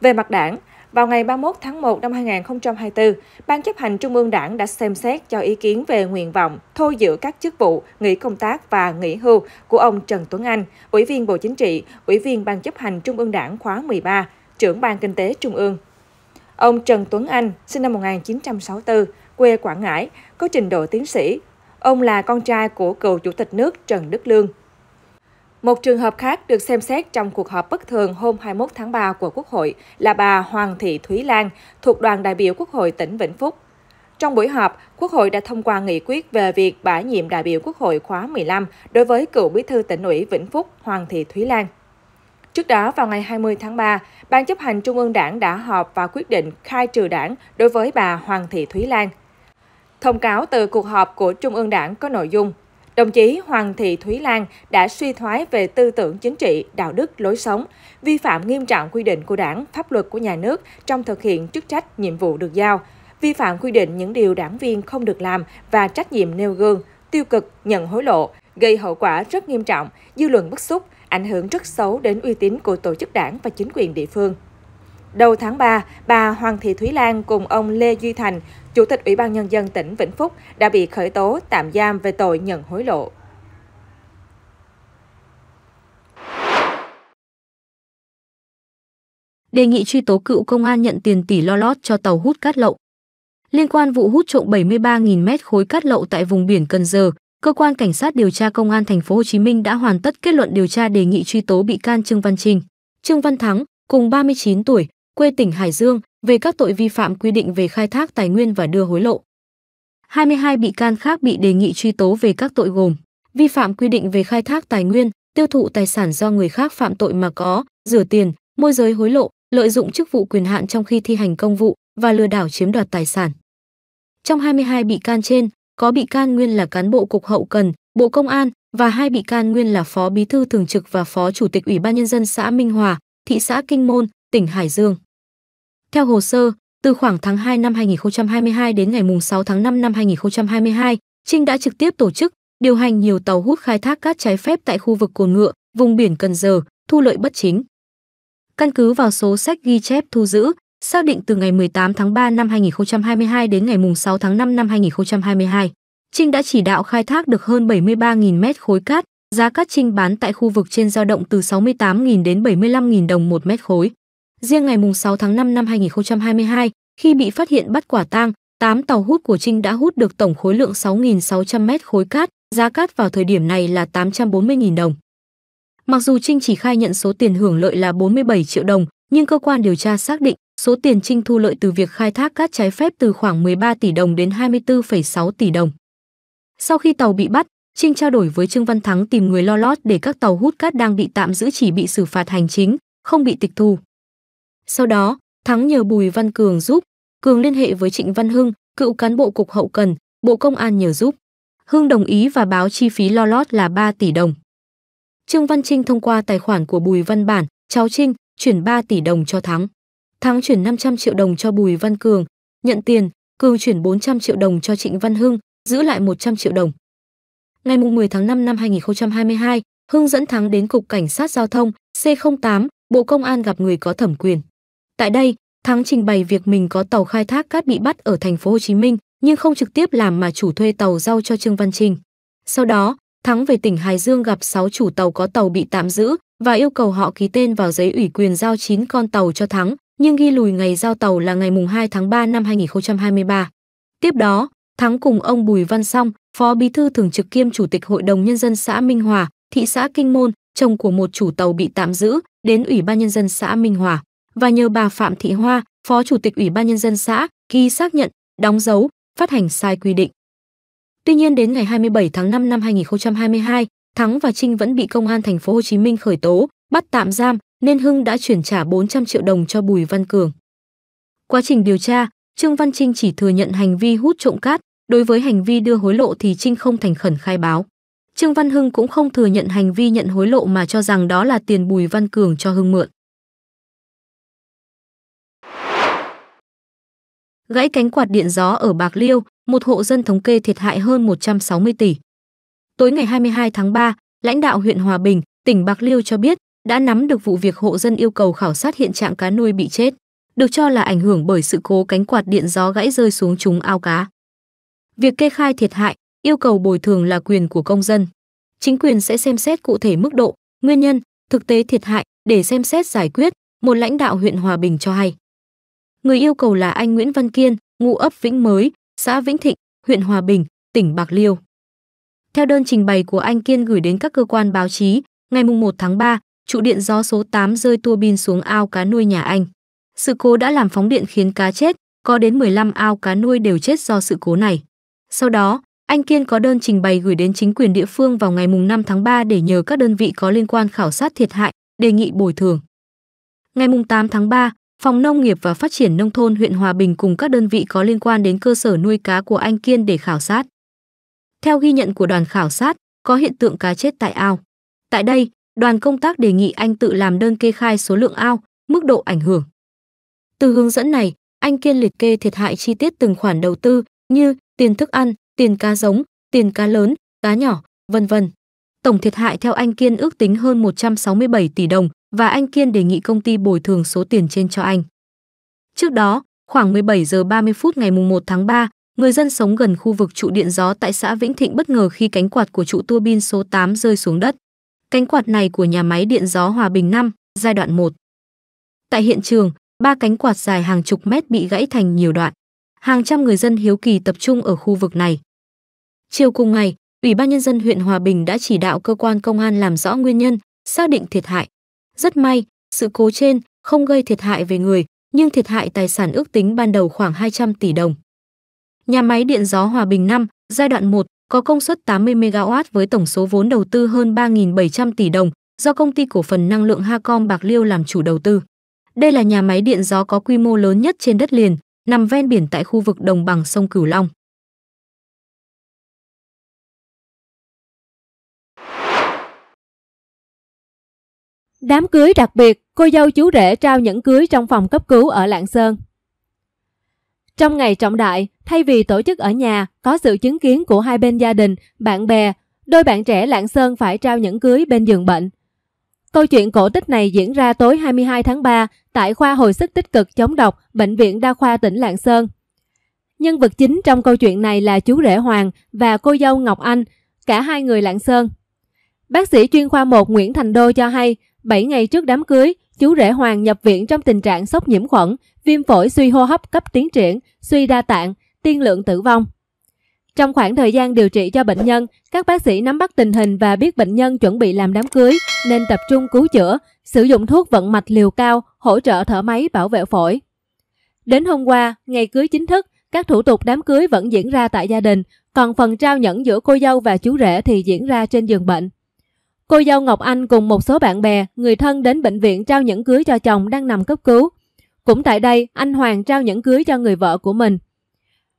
S3: Về mặt đảng, vào ngày 31 tháng 1 năm 2024, Ban chấp hành Trung ương Đảng đã xem xét cho ý kiến về nguyện vọng thôi giữ các chức vụ, nghỉ công tác và nghỉ hưu của ông Trần Tuấn Anh, Ủy viên Bộ Chính trị, Ủy viên Ban chấp hành Trung ương Đảng khóa 13, trưởng Ban Kinh tế Trung ương. Ông Trần Tuấn Anh, sinh năm 1964, quê Quảng Ngãi, có trình độ tiến sĩ. Ông là con trai của cựu Chủ tịch nước Trần Đức Lương. Một trường hợp khác được xem xét trong cuộc họp bất thường hôm 21 tháng 3 của Quốc hội là bà Hoàng Thị Thúy Lan thuộc đoàn đại biểu Quốc hội tỉnh Vĩnh Phúc. Trong buổi họp, Quốc hội đã thông qua nghị quyết về việc bãi nhiệm đại biểu Quốc hội khóa 15 đối với cựu bí thư tỉnh ủy Vĩnh Phúc Hoàng Thị Thúy Lan. Trước đó, vào ngày 20 tháng 3, Ban chấp hành Trung ương Đảng đã họp và quyết định khai trừ đảng đối với bà Hoàng Thị Thúy Lan. Thông cáo từ cuộc họp của Trung ương Đảng có nội dung Đồng chí Hoàng Thị Thúy Lan đã suy thoái về tư tưởng chính trị, đạo đức, lối sống, vi phạm nghiêm trọng quy định của đảng, pháp luật của nhà nước trong thực hiện chức trách, nhiệm vụ được giao, vi phạm quy định những điều đảng viên không được làm và trách nhiệm nêu gương, tiêu cực, nhận hối lộ, gây hậu quả rất nghiêm trọng, dư luận bức xúc, ảnh hưởng rất xấu đến uy tín của tổ chức đảng và chính quyền địa phương. Đầu tháng 3, bà Hoàng Thị Thúy Lan cùng ông Lê Duy Thành, Chủ tịch Ủy ban Nhân dân tỉnh Vĩnh Phúc đã bị khởi tố tạm giam về tội nhận hối lộ.
S1: Đề nghị truy tố cựu công an nhận tiền tỷ lo lót cho tàu hút cát
S4: lậu. Liên quan vụ hút trộm 73.000 mét khối cát lậu tại vùng biển Cần Giờ, cơ quan cảnh sát điều tra công an thành phố Hồ Chí Minh đã hoàn tất kết luận điều tra đề nghị truy tố bị can Trương Văn Trình, Trương Văn Thắng cùng 39 tuổi, quê tỉnh Hải Dương về các tội vi phạm quy định về khai thác tài nguyên và đưa hối lộ. 22 bị can khác bị đề nghị truy tố về các tội gồm vi phạm quy định về khai thác tài nguyên, tiêu thụ tài sản do người khác phạm tội mà có, rửa tiền, môi giới hối lộ, lợi dụng chức vụ quyền hạn trong khi thi hành công vụ và lừa đảo chiếm đoạt tài sản. Trong 22 bị can trên, có bị can nguyên là cán bộ cục hậu cần, Bộ Công an và hai bị can nguyên là phó bí thư thường trực và phó chủ tịch Ủy ban nhân dân xã Minh Hòa, thị xã Kinh Môn, tỉnh Hải Dương. Theo hồ sơ, từ khoảng tháng 2 năm 2022 đến ngày 6 tháng 5 năm 2022, Trinh đã trực tiếp tổ chức, điều hành nhiều tàu hút khai thác cát trái phép tại khu vực Cồn Ngựa, vùng biển Cần Giờ, thu lợi bất chính. Căn cứ vào số sách ghi chép thu giữ, xác định từ ngày 18 tháng 3 năm 2022 đến ngày 6 tháng 5 năm 2022. Trinh đã chỉ đạo khai thác được hơn 73.000 mét khối cát, giá cát Trinh bán tại khu vực trên dao động từ 68.000 đến 75.000 đồng một mét khối. Riêng ngày 6 tháng 5 năm 2022, khi bị phát hiện bắt quả tang, 8 tàu hút của Trinh đã hút được tổng khối lượng 6.600 mét khối cát, giá cát vào thời điểm này là 840.000 đồng. Mặc dù Trinh chỉ khai nhận số tiền hưởng lợi là 47 triệu đồng, nhưng cơ quan điều tra xác định Số tiền trinh thu lợi từ việc khai thác cát trái phép từ khoảng 13 tỷ đồng đến 24,6 tỷ đồng. Sau khi tàu bị bắt, Trinh trao đổi với Trương Văn Thắng tìm người lo lót để các tàu hút cát đang bị tạm giữ chỉ bị xử phạt hành chính, không bị tịch thu. Sau đó, Thắng nhờ Bùi Văn Cường giúp, Cường liên hệ với Trịnh Văn Hưng, cựu cán bộ cục hậu cần, Bộ Công an nhờ giúp. Hưng đồng ý và báo chi phí lo lót là 3 tỷ đồng. Trương Văn Trinh thông qua tài khoản của Bùi Văn Bản, cháu Trinh, chuyển 3 tỷ đồng cho Thắng. Thắng chuyển 500 triệu đồng cho Bùi Văn Cường, nhận tiền, Cường chuyển 400 triệu đồng cho Trịnh Văn Hưng, giữ lại 100 triệu đồng. Ngày 10 tháng 5 năm 2022, Hưng dẫn Thắng đến Cục Cảnh sát Giao thông C08, Bộ Công an gặp người có thẩm quyền. Tại đây, Thắng trình bày việc mình có tàu khai thác cát bị bắt ở thành phố Hồ Chí Minh, nhưng không trực tiếp làm mà chủ thuê tàu giao cho Trương Văn Trình. Sau đó, Thắng về tỉnh Hải Dương gặp 6 chủ tàu có tàu bị tạm giữ và yêu cầu họ ký tên vào giấy ủy quyền giao 9 con tàu cho Thắng, nhưng ghi lùi ngày giao tàu là ngày mùng 2 tháng 3 năm 2023. Tiếp đó, Thắng cùng ông Bùi Văn Song, Phó Bí thư Thường trực kiêm Chủ tịch Hội đồng Nhân dân xã Minh Hòa, thị xã Kinh Môn, chồng của một chủ tàu bị tạm giữ, đến Ủy ban Nhân dân xã Minh Hòa và nhờ bà Phạm Thị Hoa, Phó Chủ tịch Ủy ban Nhân dân xã, ghi xác nhận, đóng dấu, phát hành sai quy định. Tuy nhiên đến ngày 27 tháng 5 năm 2022, Thắng và Trinh vẫn bị công an thành phố Hồ Chí Minh khởi tố, bắt tạm giam nên Hưng đã chuyển trả 400 triệu đồng cho Bùi Văn Cường. Quá trình điều tra, Trương Văn Trinh chỉ thừa nhận hành vi hút trộm cát, đối với hành vi đưa hối lộ thì Trinh không thành khẩn khai báo. Trương Văn Hưng cũng không thừa nhận hành vi nhận hối lộ mà cho rằng đó là tiền Bùi Văn Cường cho Hưng mượn. Gãy cánh quạt điện gió ở Bạc Liêu, một hộ dân thống kê thiệt hại hơn 160 tỷ. Tối ngày 22 tháng 3, lãnh đạo huyện Hòa Bình, tỉnh Bạc Liêu cho biết đã nắm được vụ việc hộ dân yêu cầu khảo sát hiện trạng cá nuôi bị chết, được cho là ảnh hưởng bởi sự cố cánh quạt điện gió gãy rơi xuống chúng ao cá. Việc kê khai thiệt hại, yêu cầu bồi thường là quyền của công dân. Chính quyền sẽ xem xét cụ thể mức độ, nguyên nhân, thực tế thiệt hại để xem xét giải quyết, một lãnh đạo huyện Hòa Bình cho hay. Người yêu cầu là anh Nguyễn Văn Kiên, ngụ ấp Vĩnh Mới, xã Vĩnh Thịnh, huyện Hòa Bình, tỉnh Bạc Liêu. Theo đơn trình bày của anh Kiên gửi đến các cơ quan báo chí, ngày 1 tháng 3, trụ điện gió số 8 rơi tua bin xuống ao cá nuôi nhà anh. Sự cố đã làm phóng điện khiến cá chết, có đến 15 ao cá nuôi đều chết do sự cố này. Sau đó, anh Kiên có đơn trình bày gửi đến chính quyền địa phương vào ngày mùng 5 tháng 3 để nhờ các đơn vị có liên quan khảo sát thiệt hại, đề nghị bồi thường. Ngày mùng 8 tháng 3, Phòng Nông nghiệp và Phát triển Nông thôn huyện Hòa Bình cùng các đơn vị có liên quan đến cơ sở nuôi cá của anh Kiên để khảo sát. Theo ghi nhận của đoàn khảo sát, có hiện tượng cá chết tại ao. Tại đây, đoàn công tác đề nghị anh tự làm đơn kê khai số lượng ao, mức độ ảnh hưởng. Từ hướng dẫn này, anh Kiên liệt kê thiệt hại chi tiết từng khoản đầu tư như tiền thức ăn, tiền cá giống, tiền cá lớn, cá nhỏ, vân vân. Tổng thiệt hại theo anh Kiên ước tính hơn 167 tỷ đồng và anh Kiên đề nghị công ty bồi thường số tiền trên cho anh. Trước đó, khoảng 17 giờ 30 phút ngày 1 tháng 3, người dân sống gần khu vực trụ điện gió tại xã Vĩnh Thịnh bất ngờ khi cánh quạt của trụ tua bin số 8 rơi xuống đất cánh quạt này của nhà máy điện gió Hòa Bình 5, giai đoạn 1. Tại hiện trường, ba cánh quạt dài hàng chục mét bị gãy thành nhiều đoạn. Hàng trăm người dân hiếu kỳ tập trung ở khu vực này. Chiều cùng ngày, Ủy ban nhân dân huyện Hòa Bình đã chỉ đạo cơ quan công an làm rõ nguyên nhân, xác định thiệt hại. Rất may, sự cố trên không gây thiệt hại về người, nhưng thiệt hại tài sản ước tính ban đầu khoảng 200 tỷ đồng. Nhà máy điện gió Hòa Bình 5, giai đoạn 1 có công suất 80 MW với tổng số vốn đầu tư hơn 3.700 tỷ đồng do công ty cổ phần năng lượng Hacom Bạc Liêu làm chủ đầu tư. Đây là nhà máy điện gió có quy mô lớn nhất trên đất liền, nằm ven biển
S1: tại khu vực đồng bằng sông Cửu Long. Đám cưới đặc biệt,
S2: cô dâu chú rể trao nhẫn cưới trong phòng cấp cứu ở Lạng Sơn. Trong ngày trọng đại, thay vì tổ chức ở nhà, có sự chứng kiến của hai bên gia đình, bạn bè, đôi bạn trẻ Lạng Sơn phải trao nhẫn cưới bên giường bệnh. Câu chuyện cổ tích này diễn ra tối 22 tháng 3 tại khoa hồi sức tích cực chống độc Bệnh viện Đa khoa tỉnh Lạng Sơn. Nhân vật chính trong câu chuyện này là chú rể Hoàng và cô dâu Ngọc Anh, cả hai người Lạng Sơn. Bác sĩ chuyên khoa 1 Nguyễn Thành Đô cho hay, 7 ngày trước đám cưới, Chú rể Hoàng nhập viện trong tình trạng sốc nhiễm khuẩn, viêm phổi suy hô hấp cấp tiến triển, suy đa tạng, tiên lượng tử vong. Trong khoảng thời gian điều trị cho bệnh nhân, các bác sĩ nắm bắt tình hình và biết bệnh nhân chuẩn bị làm đám cưới nên tập trung cứu chữa, sử dụng thuốc vận mạch liều cao, hỗ trợ thở máy bảo vệ phổi. Đến hôm qua, ngày cưới chính thức, các thủ tục đám cưới vẫn diễn ra tại gia đình, còn phần trao nhẫn giữa cô dâu và chú rể thì diễn ra trên giường bệnh. Cô dâu Ngọc Anh cùng một số bạn bè, người thân đến bệnh viện trao nhẫn cưới cho chồng đang nằm cấp cứu. Cũng tại đây, anh Hoàng trao nhẫn cưới cho người vợ của mình.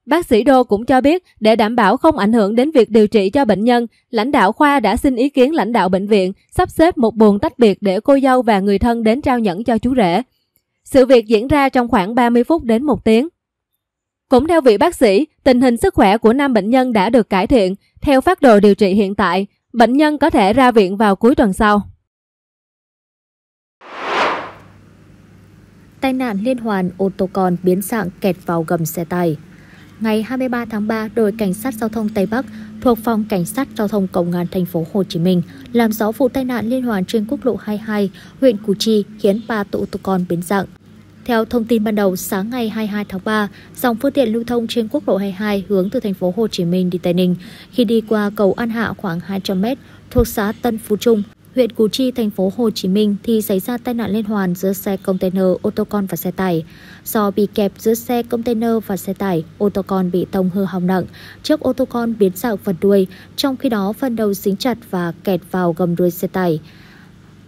S2: Bác sĩ Đô cũng cho biết để đảm bảo không ảnh hưởng đến việc điều trị cho bệnh nhân, lãnh đạo khoa đã xin ý kiến lãnh đạo bệnh viện sắp xếp một buồng tách biệt để cô dâu và người thân đến trao nhẫn cho chú rể. Sự việc diễn ra trong khoảng 30 phút đến 1 tiếng. Cũng theo vị bác sĩ, tình hình sức khỏe của nam bệnh nhân đã được cải thiện. Theo phát đồ điều trị hiện tại, Bệnh nhân có thể ra viện vào cuối tuần sau.
S5: Tai nạn liên hoàn ô tô con biến dạng kẹt vào gầm xe tải. Ngày 23 tháng 3, đội cảnh sát giao thông Tây Bắc thuộc phòng cảnh sát giao thông Công an thành phố Hồ Chí Minh làm rõ vụ tai nạn liên hoàn trên quốc lộ 22, huyện Củ Chi khiến ba tổ ô tô con biến dạng. Theo thông tin ban đầu, sáng ngày 22 tháng 3, dòng phương tiện lưu thông trên quốc lộ 22 hướng từ thành phố Hồ Chí Minh đi Tây Ninh. Khi đi qua cầu An Hạ khoảng 200 m thuộc xã Tân Phú Trung, huyện Củ Chi, thành phố Hồ Chí Minh thì xảy ra tai nạn liên hoàn giữa xe container, ô tô con và xe tải. Do bị kẹp giữa xe container và xe tải, ô tô con bị tông hư hỏng nặng, chiếc ô tô con biến dạng phần đuôi, trong khi đó phần đầu dính chặt và kẹt vào gầm đuôi xe tải.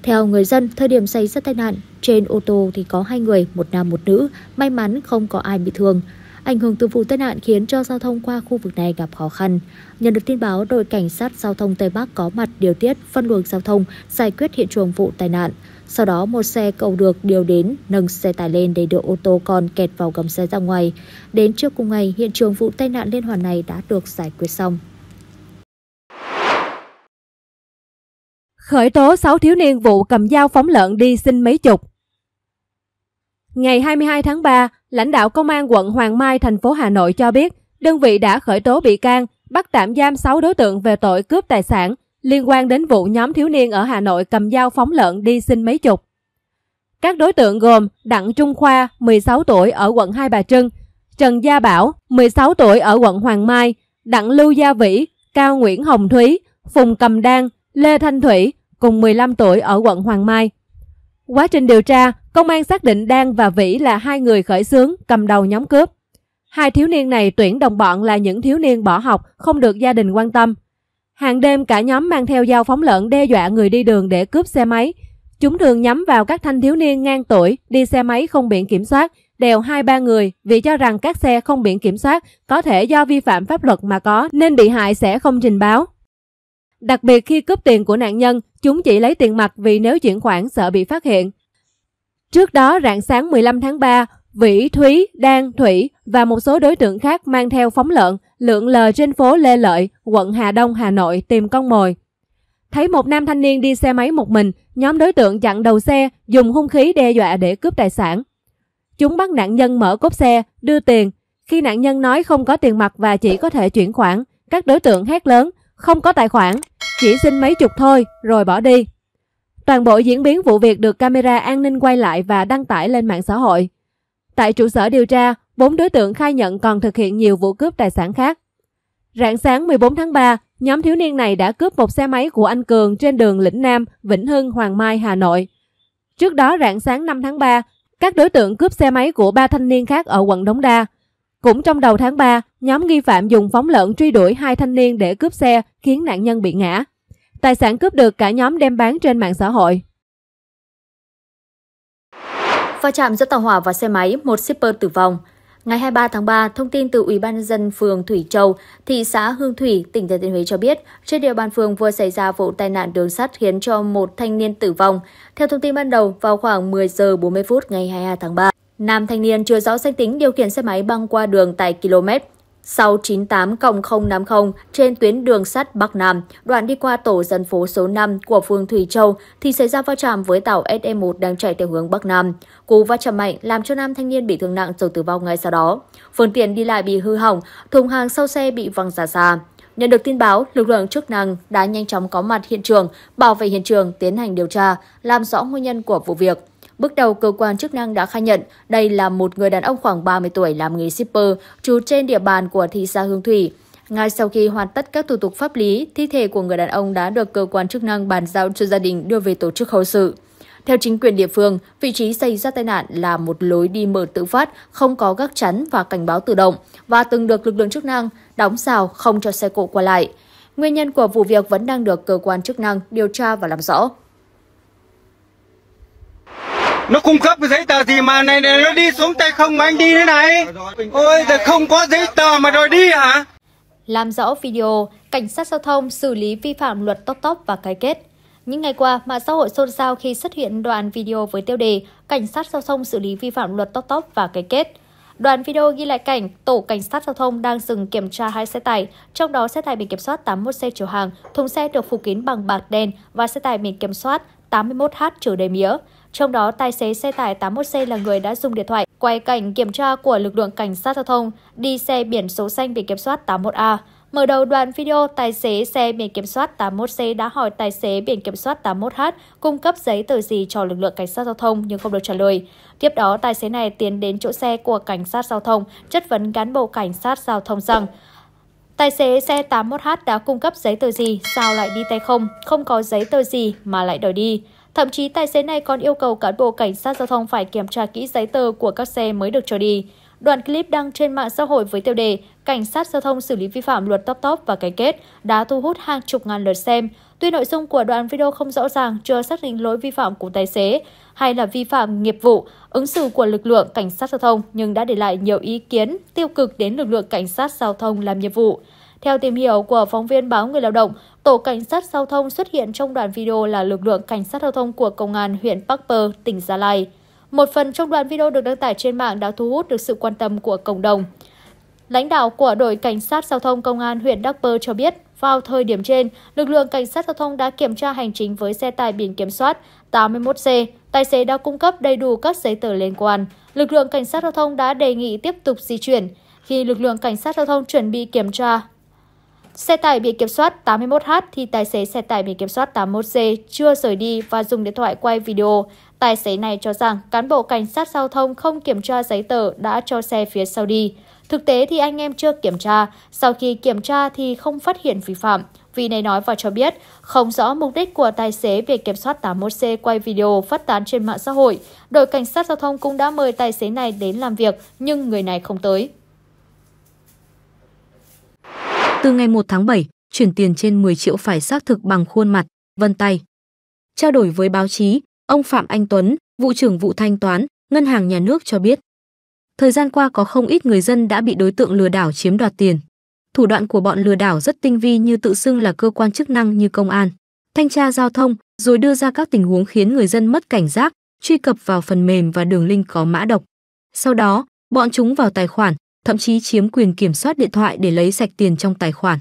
S5: Theo người dân, thời điểm xảy ra tai nạn, trên ô tô thì có hai người, một nam một nữ, may mắn không có ai bị thương. Ảnh hưởng từ vụ tai nạn khiến cho giao thông qua khu vực này gặp khó khăn. Nhận được tin báo, đội cảnh sát giao thông Tây Bắc có mặt điều tiết phân luồng giao thông, giải quyết hiện trường vụ tai nạn. Sau đó, một xe cầu được điều đến, nâng xe tải lên để đưa ô tô còn kẹt vào gầm xe ra ngoài. Đến trước cùng ngày, hiện trường vụ tai nạn liên hoàn này đã được giải quyết xong. khởi tố 6 thiếu niên vụ cầm dao
S2: phóng lợn đi xin mấy chục. Ngày 22 tháng 3, lãnh đạo công an quận Hoàng Mai, thành phố Hà Nội cho biết, đơn vị đã khởi tố bị can, bắt tạm giam 6 đối tượng về tội cướp tài sản liên quan đến vụ nhóm thiếu niên ở Hà Nội cầm dao phóng lợn đi xin mấy chục. Các đối tượng gồm Đặng Trung Khoa, 16 tuổi ở quận Hai Bà Trưng, Trần Gia Bảo, 16 tuổi ở quận Hoàng Mai, Đặng Lưu Gia Vĩ, Cao Nguyễn Hồng Thúy, Phùng Cầm Đan, Lê Thanh Thủy, cùng 15 tuổi ở quận Hoàng Mai. Quá trình điều tra, công an xác định Đan và Vĩ là hai người khởi xướng, cầm đầu nhóm cướp. Hai thiếu niên này tuyển đồng bọn là những thiếu niên bỏ học, không được gia đình quan tâm. Hàng đêm cả nhóm mang theo dao phóng lợn đe dọa người đi đường để cướp xe máy. Chúng thường nhắm vào các thanh thiếu niên ngang tuổi, đi xe máy không biển kiểm soát, đèo hai ba người vì cho rằng các xe không biển kiểm soát có thể do vi phạm pháp luật mà có nên bị hại sẽ không trình báo. Đặc biệt khi cướp tiền của nạn nhân, chúng chỉ lấy tiền mặt vì nếu chuyển khoản sợ bị phát hiện. Trước đó, rạng sáng 15 tháng 3, Vĩ, Thúy, Đan, Thủy và một số đối tượng khác mang theo phóng lợn, lượn lờ trên phố Lê Lợi, quận Hà Đông, Hà Nội tìm con mồi. Thấy một nam thanh niên đi xe máy một mình, nhóm đối tượng chặn đầu xe, dùng hung khí đe dọa để cướp tài sản. Chúng bắt nạn nhân mở cốp xe, đưa tiền. Khi nạn nhân nói không có tiền mặt và chỉ có thể chuyển khoản, các đối tượng hét lớn, không có tài khoản, chỉ xin mấy chục thôi rồi bỏ đi. Toàn bộ diễn biến vụ việc được camera an ninh quay lại và đăng tải lên mạng xã hội. Tại trụ sở điều tra, bốn đối tượng khai nhận còn thực hiện nhiều vụ cướp tài sản khác. Rạng sáng 14 tháng 3, nhóm thiếu niên này đã cướp một xe máy của anh Cường trên đường Lĩnh Nam, Vĩnh Hưng, Hoàng Mai, Hà Nội. Trước đó rạng sáng 5 tháng 3, các đối tượng cướp xe máy của ba thanh niên khác ở quận Đống Đa. Cũng trong đầu tháng 3, nhóm nghi phạm dùng phóng lợn truy đuổi hai thanh niên để cướp xe khiến nạn nhân bị ngã. Tài sản cướp được cả nhóm đem bán trên mạng xã hội.
S5: Va chạm giữa tàu hỏa và xe máy, một shipper tử vong. Ngày 23 tháng 3, thông tin từ Ủy ban nhân dân phường Thủy Châu, thị xã Hương Thủy, tỉnh Thừa Thiên Huế cho biết, trên địa bàn phường vừa xảy ra vụ tai nạn đường sắt khiến cho một thanh niên tử vong. Theo thông tin ban đầu, vào khoảng 10 giờ 40 phút ngày 22 tháng 3, nam thanh niên chưa rõ danh tính điều khiển xe máy băng qua đường tại km 698 0050 trên tuyến đường sắt Bắc Nam, đoạn đi qua tổ dân phố số 5 của phường Thủy Châu thì xảy ra va chạm với tàu SE1 đang chạy theo hướng Bắc Nam. Cú va chạm mạnh làm cho nam thanh niên bị thương nặng rồi tử vong ngay sau đó. Phương tiện đi lại bị hư hỏng, thùng hàng sau xe bị văng ra xa. Nhận được tin báo, lực lượng chức năng đã nhanh chóng có mặt hiện trường, bảo vệ hiện trường tiến hành điều tra, làm rõ nguyên nhân của vụ việc. Bước đầu, cơ quan chức năng đã khai nhận đây là một người đàn ông khoảng 30 tuổi làm nghề shipper, trú trên địa bàn của thị xã Hương Thủy. Ngay sau khi hoàn tất các thủ tục pháp lý, thi thể của người đàn ông đã được cơ quan chức năng bàn giao cho gia đình đưa về tổ chức hậu sự. Theo chính quyền địa phương, vị trí xảy ra tai nạn là một lối đi mở tự phát, không có gác chắn và cảnh báo tự động và từng được lực lượng chức năng đóng rào không cho xe cộ qua lại. Nguyên nhân của vụ việc vẫn đang được cơ quan chức năng điều tra và làm rõ
S2: nó cung cấp cái giấy tờ gì mà này, này nó đi xuống tay không mà anh đi thế này ôi giờ không có giấy tờ mà đòi đi hả
S5: làm rõ video cảnh sát giao thông xử lý vi phạm luật tốc tốc và cái kết những ngày qua, mạng xã hội xôn xao khi xuất hiện đoạn video với tiêu đề Cảnh sát giao thông xử lý vi phạm luật tốc tốc và cái kết. Đoạn video ghi lại cảnh tổ cảnh sát giao thông đang dừng kiểm tra hai xe tải, trong đó xe tải biển kiểm soát 81C chở hàng, thùng xe được phủ kín bằng bạc đen và xe tải biển kiểm soát 81H chở đầy mía. Trong đó, tài xế xe tải 81C là người đã dùng điện thoại quay cảnh kiểm tra của lực lượng cảnh sát giao thông đi xe biển số xanh biển kiểm soát 81A. Mở đầu đoạn video, tài xế xe biển kiểm soát 81C đã hỏi tài xế biển kiểm soát 81H cung cấp giấy tờ gì cho lực lượng cảnh sát giao thông nhưng không được trả lời. Tiếp đó, tài xế này tiến đến chỗ xe của cảnh sát giao thông, chất vấn cán bộ cảnh sát giao thông rằng Tài xế xe 81H đã cung cấp giấy tờ gì, sao lại đi tay không, không có giấy tờ gì mà lại đòi đi. Thậm chí tài xế này còn yêu cầu cán bộ cảnh sát giao thông phải kiểm tra kỹ giấy tờ của các xe mới được cho đi. Đoạn clip đăng trên mạng xã hội với tiêu đề Cảnh sát giao thông xử lý vi phạm luật top top và cái kết đã thu hút hàng chục ngàn lượt xem. Tuy nội dung của đoạn video không rõ ràng, chưa xác định lỗi vi phạm của tài xế hay là vi phạm nghiệp vụ, ứng xử của lực lượng cảnh sát giao thông nhưng đã để lại nhiều ý kiến tiêu cực đến lực lượng cảnh sát giao thông làm nhiệm vụ. Theo tìm hiểu của phóng viên báo Người Lao động, tổ cảnh sát giao thông xuất hiện trong đoạn video là lực lượng cảnh sát giao thông của công an huyện Pơ, tỉnh Gia Lai. Một phần trong đoạn video được đăng tải trên mạng đã thu hút được sự quan tâm của cộng đồng. Lãnh đạo của đội cảnh sát giao thông công an huyện Đắk Pơ cho biết, vào thời điểm trên, lực lượng cảnh sát giao thông đã kiểm tra hành chính với xe tải biển kiểm soát 81C. Tài xế đã cung cấp đầy đủ các giấy tờ liên quan. Lực lượng cảnh sát giao thông đã đề nghị tiếp tục di chuyển. Khi lực lượng cảnh sát giao thông chuẩn bị kiểm tra, Xe tải bị kiểm soát 81H thì tài xế xe tải bị kiểm soát 81C chưa rời đi và dùng điện thoại quay video. Tài xế này cho rằng cán bộ cảnh sát giao thông không kiểm tra giấy tờ đã cho xe phía sau đi. Thực tế thì anh em chưa kiểm tra, sau khi kiểm tra thì không phát hiện vi phạm. Vì này nói và cho biết, không rõ mục đích của tài xế việc kiểm soát 81C quay video phát tán trên mạng xã hội. Đội cảnh sát giao thông cũng đã mời tài xế này đến làm việc, nhưng người này không tới.
S4: Từ ngày 1 tháng 7, chuyển tiền trên 10 triệu phải xác thực bằng khuôn mặt, vân tay. Trao đổi với báo chí, ông Phạm Anh Tuấn, vụ trưởng vụ thanh toán, Ngân hàng Nhà nước cho biết. Thời gian qua có không ít người dân đã bị đối tượng lừa đảo chiếm đoạt tiền. Thủ đoạn của bọn lừa đảo rất tinh vi như tự xưng là cơ quan chức năng như công an, thanh tra giao thông, rồi đưa ra các tình huống khiến người dân mất cảnh giác, truy cập vào phần mềm và đường link có mã độc. Sau đó, bọn chúng vào tài khoản, thậm chí chiếm quyền kiểm soát điện thoại để lấy sạch tiền trong tài khoản.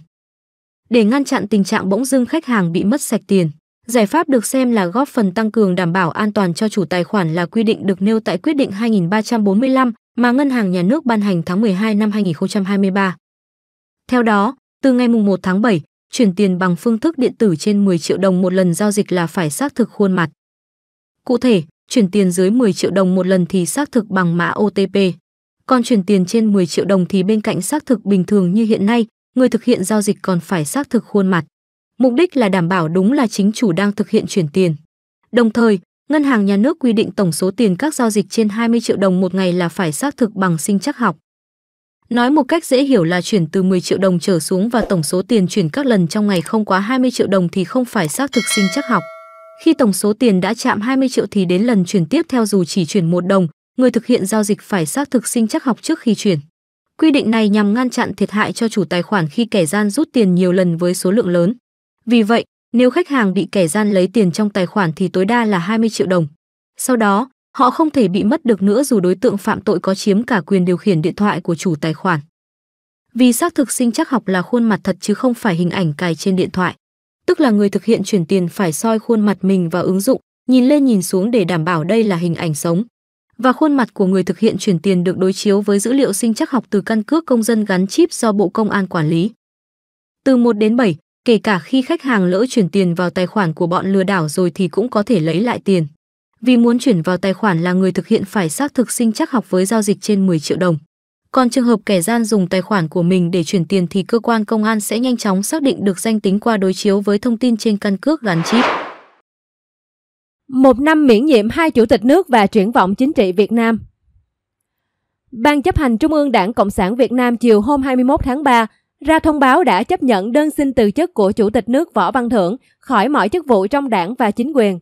S4: Để ngăn chặn tình trạng bỗng dưng khách hàng bị mất sạch tiền, giải pháp được xem là góp phần tăng cường đảm bảo an toàn cho chủ tài khoản là quy định được nêu tại quyết định 2345 mà Ngân hàng Nhà nước ban hành tháng 12 năm 2023. Theo đó, từ ngày 1 tháng 7, chuyển tiền bằng phương thức điện tử trên 10 triệu đồng một lần giao dịch là phải xác thực khuôn mặt. Cụ thể, chuyển tiền dưới 10 triệu đồng một lần thì xác thực bằng mã OTP còn chuyển tiền trên 10 triệu đồng thì bên cạnh xác thực bình thường như hiện nay, người thực hiện giao dịch còn phải xác thực khuôn mặt. Mục đích là đảm bảo đúng là chính chủ đang thực hiện chuyển tiền. Đồng thời, ngân hàng nhà nước quy định tổng số tiền các giao dịch trên 20 triệu đồng một ngày là phải xác thực bằng sinh chắc học. Nói một cách dễ hiểu là chuyển từ 10 triệu đồng trở xuống và tổng số tiền chuyển các lần trong ngày không quá 20 triệu đồng thì không phải xác thực sinh chắc học. Khi tổng số tiền đã chạm 20 triệu thì đến lần chuyển tiếp theo dù chỉ chuyển một đồng, người thực hiện giao dịch phải xác thực sinh chắc học trước khi chuyển. Quy định này nhằm ngăn chặn thiệt hại cho chủ tài khoản khi kẻ gian rút tiền nhiều lần với số lượng lớn. Vì vậy, nếu khách hàng bị kẻ gian lấy tiền trong tài khoản thì tối đa là 20 triệu đồng. Sau đó, họ không thể bị mất được nữa dù đối tượng phạm tội có chiếm cả quyền điều khiển điện thoại của chủ tài khoản. Vì xác thực sinh chắc học là khuôn mặt thật chứ không phải hình ảnh cài trên điện thoại. Tức là người thực hiện chuyển tiền phải soi khuôn mặt mình vào ứng dụng, nhìn lên nhìn xuống để đảm bảo đây là hình ảnh sống và khuôn mặt của người thực hiện chuyển tiền được đối chiếu với dữ liệu sinh chắc học từ căn cước công dân gắn chip do Bộ Công an quản lý. Từ 1 đến 7, kể cả khi khách hàng lỡ chuyển tiền vào tài khoản của bọn lừa đảo rồi thì cũng có thể lấy lại tiền. Vì muốn chuyển vào tài khoản là người thực hiện phải xác thực sinh chắc học với giao dịch trên 10 triệu đồng. Còn trường hợp kẻ gian dùng tài khoản của mình để chuyển tiền thì cơ quan công an sẽ nhanh chóng xác định được danh tính qua đối chiếu với thông tin trên căn cước gắn chip một năm miễn nhiệm hai chủ tịch nước và
S2: triển vọng chính trị Việt Nam. Ban chấp hành Trung ương Đảng Cộng sản Việt Nam chiều hôm 21 tháng 3 ra thông báo đã chấp nhận đơn xin từ chức của Chủ tịch nước Võ Văn Thưởng khỏi mọi chức vụ trong đảng và chính quyền.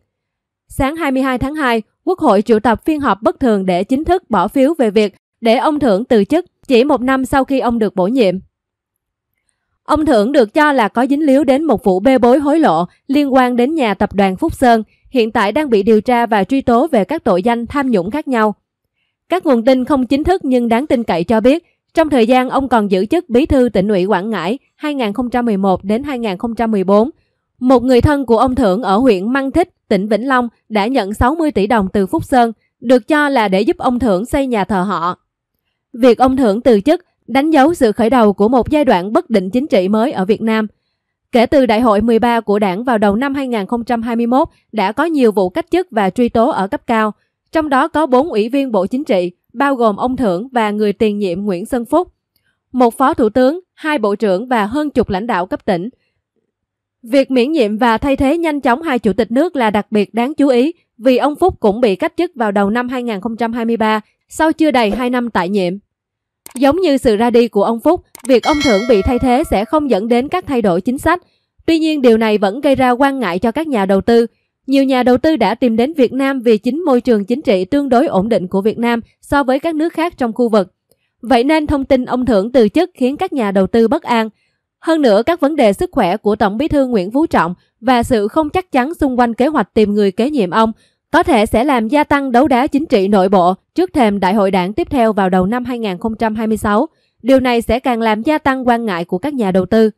S2: Sáng 22 tháng 2, Quốc hội triệu tập phiên họp bất thường để chính thức bỏ phiếu về việc để ông Thưởng từ chức chỉ một năm sau khi ông được bổ nhiệm. Ông Thưởng được cho là có dính líu đến một vụ bê bối hối lộ liên quan đến nhà tập đoàn Phúc Sơn – hiện tại đang bị điều tra và truy tố về các tội danh tham nhũng khác nhau. Các nguồn tin không chính thức nhưng đáng tin cậy cho biết, trong thời gian ông còn giữ chức Bí thư tỉnh ủy Quảng Ngãi 2011 đến 2014, một người thân của ông Thưởng ở huyện Măng Thích, tỉnh Vĩnh Long đã nhận 60 tỷ đồng từ Phúc Sơn, được cho là để giúp ông Thưởng xây nhà thờ họ. Việc ông Thưởng từ chức đánh dấu sự khởi đầu của một giai đoạn bất định chính trị mới ở Việt Nam – Kể từ Đại hội 13 của đảng vào đầu năm 2021 đã có nhiều vụ cách chức và truy tố ở cấp cao, trong đó có 4 ủy viên Bộ Chính trị, bao gồm ông Thưởng và người tiền nhiệm Nguyễn Xuân Phúc, một phó thủ tướng, hai bộ trưởng và hơn chục lãnh đạo cấp tỉnh. Việc miễn nhiệm và thay thế nhanh chóng hai chủ tịch nước là đặc biệt đáng chú ý vì ông Phúc cũng bị cách chức vào đầu năm 2023 sau chưa đầy 2 năm tại nhiệm. Giống như sự ra đi của ông Phúc, việc ông Thưởng bị thay thế sẽ không dẫn đến các thay đổi chính sách. Tuy nhiên điều này vẫn gây ra quan ngại cho các nhà đầu tư. Nhiều nhà đầu tư đã tìm đến Việt Nam vì chính môi trường chính trị tương đối ổn định của Việt Nam so với các nước khác trong khu vực. Vậy nên thông tin ông Thưởng từ chức khiến các nhà đầu tư bất an. Hơn nữa, các vấn đề sức khỏe của Tổng bí thư Nguyễn Phú Trọng và sự không chắc chắn xung quanh kế hoạch tìm người kế nhiệm ông có thể sẽ làm gia tăng đấu đá chính trị nội bộ trước thềm đại hội đảng tiếp theo vào đầu năm 2026. Điều này sẽ càng làm gia tăng quan ngại của các nhà đầu tư.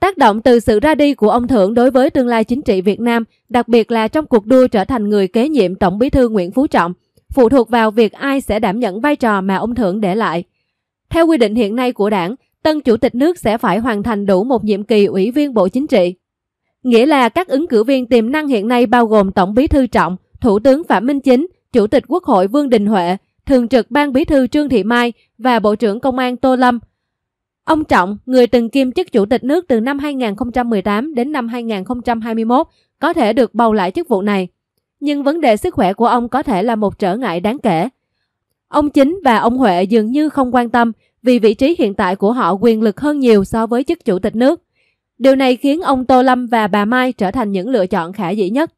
S2: Tác động từ sự ra đi của ông Thưởng đối với tương lai chính trị Việt Nam, đặc biệt là trong cuộc đua trở thành người kế nhiệm Tổng bí thư Nguyễn Phú Trọng, phụ thuộc vào việc ai sẽ đảm nhận vai trò mà ông Thưởng để lại. Theo quy định hiện nay của đảng, tân chủ tịch nước sẽ phải hoàn thành đủ một nhiệm kỳ ủy viên Bộ Chính trị, Nghĩa là các ứng cử viên tiềm năng hiện nay bao gồm Tổng bí thư Trọng, Thủ tướng Phạm Minh Chính, Chủ tịch Quốc hội Vương Đình Huệ, Thường trực Ban bí thư Trương Thị Mai và Bộ trưởng Công an Tô Lâm. Ông Trọng, người từng kiêm chức Chủ tịch nước từ năm 2018 đến năm 2021, có thể được bầu lại chức vụ này. Nhưng vấn đề sức khỏe của ông có thể là một trở ngại đáng kể. Ông Chính và ông Huệ dường như không quan tâm vì vị trí hiện tại của họ quyền lực hơn nhiều so với chức chủ tịch nước. Điều này khiến ông Tô Lâm và bà Mai trở thành những lựa chọn khả dĩ nhất.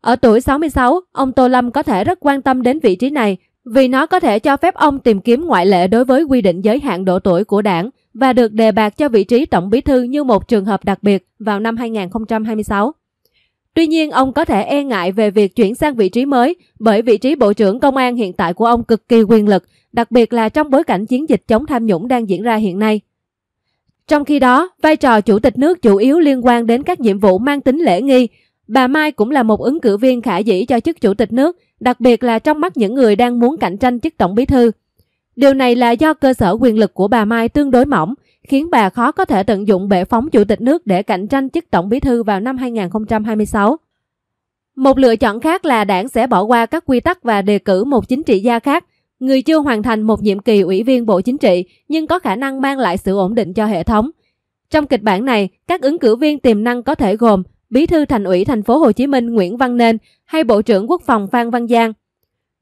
S2: Ở tuổi 66, ông Tô Lâm có thể rất quan tâm đến vị trí này vì nó có thể cho phép ông tìm kiếm ngoại lệ đối với quy định giới hạn độ tuổi của đảng và được đề bạt cho vị trí tổng bí thư như một trường hợp đặc biệt vào năm 2026. Tuy nhiên, ông có thể e ngại về việc chuyển sang vị trí mới bởi vị trí Bộ trưởng Công an hiện tại của ông cực kỳ quyền lực, đặc biệt là trong bối cảnh chiến dịch chống tham nhũng đang diễn ra hiện nay. Trong khi đó, vai trò chủ tịch nước chủ yếu liên quan đến các nhiệm vụ mang tính lễ nghi. Bà Mai cũng là một ứng cử viên khả dĩ cho chức chủ tịch nước, đặc biệt là trong mắt những người đang muốn cạnh tranh chức tổng bí thư. Điều này là do cơ sở quyền lực của bà Mai tương đối mỏng, khiến bà khó có thể tận dụng bệ phóng chủ tịch nước để cạnh tranh chức tổng bí thư vào năm 2026. Một lựa chọn khác là đảng sẽ bỏ qua các quy tắc và đề cử một chính trị gia khác Người chưa hoàn thành một nhiệm kỳ ủy viên Bộ Chính trị nhưng có khả năng mang lại sự ổn định cho hệ thống. Trong kịch bản này, các ứng cử viên tiềm năng có thể gồm Bí thư Thành ủy Thành phố Hồ Chí Minh Nguyễn Văn Nên hay Bộ trưởng Quốc phòng Phan Văn Giang.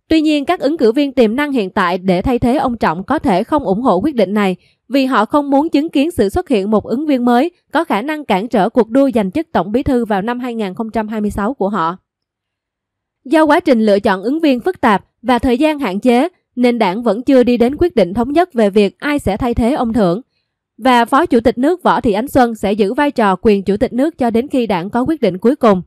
S2: Tuy nhiên, các ứng cử viên tiềm năng hiện tại để thay thế ông Trọng có thể không ủng hộ quyết định này vì họ không muốn chứng kiến sự xuất hiện một ứng viên mới có khả năng cản trở cuộc đua giành chức tổng bí thư vào năm 2026 của họ. Do quá trình lựa chọn ứng viên phức tạp và thời gian hạn chế, nên đảng vẫn chưa đi đến quyết định thống nhất về việc ai sẽ thay thế ông Thưởng. Và Phó Chủ tịch nước Võ Thị Ánh Xuân sẽ giữ vai trò quyền Chủ tịch nước cho đến khi đảng có quyết định cuối cùng.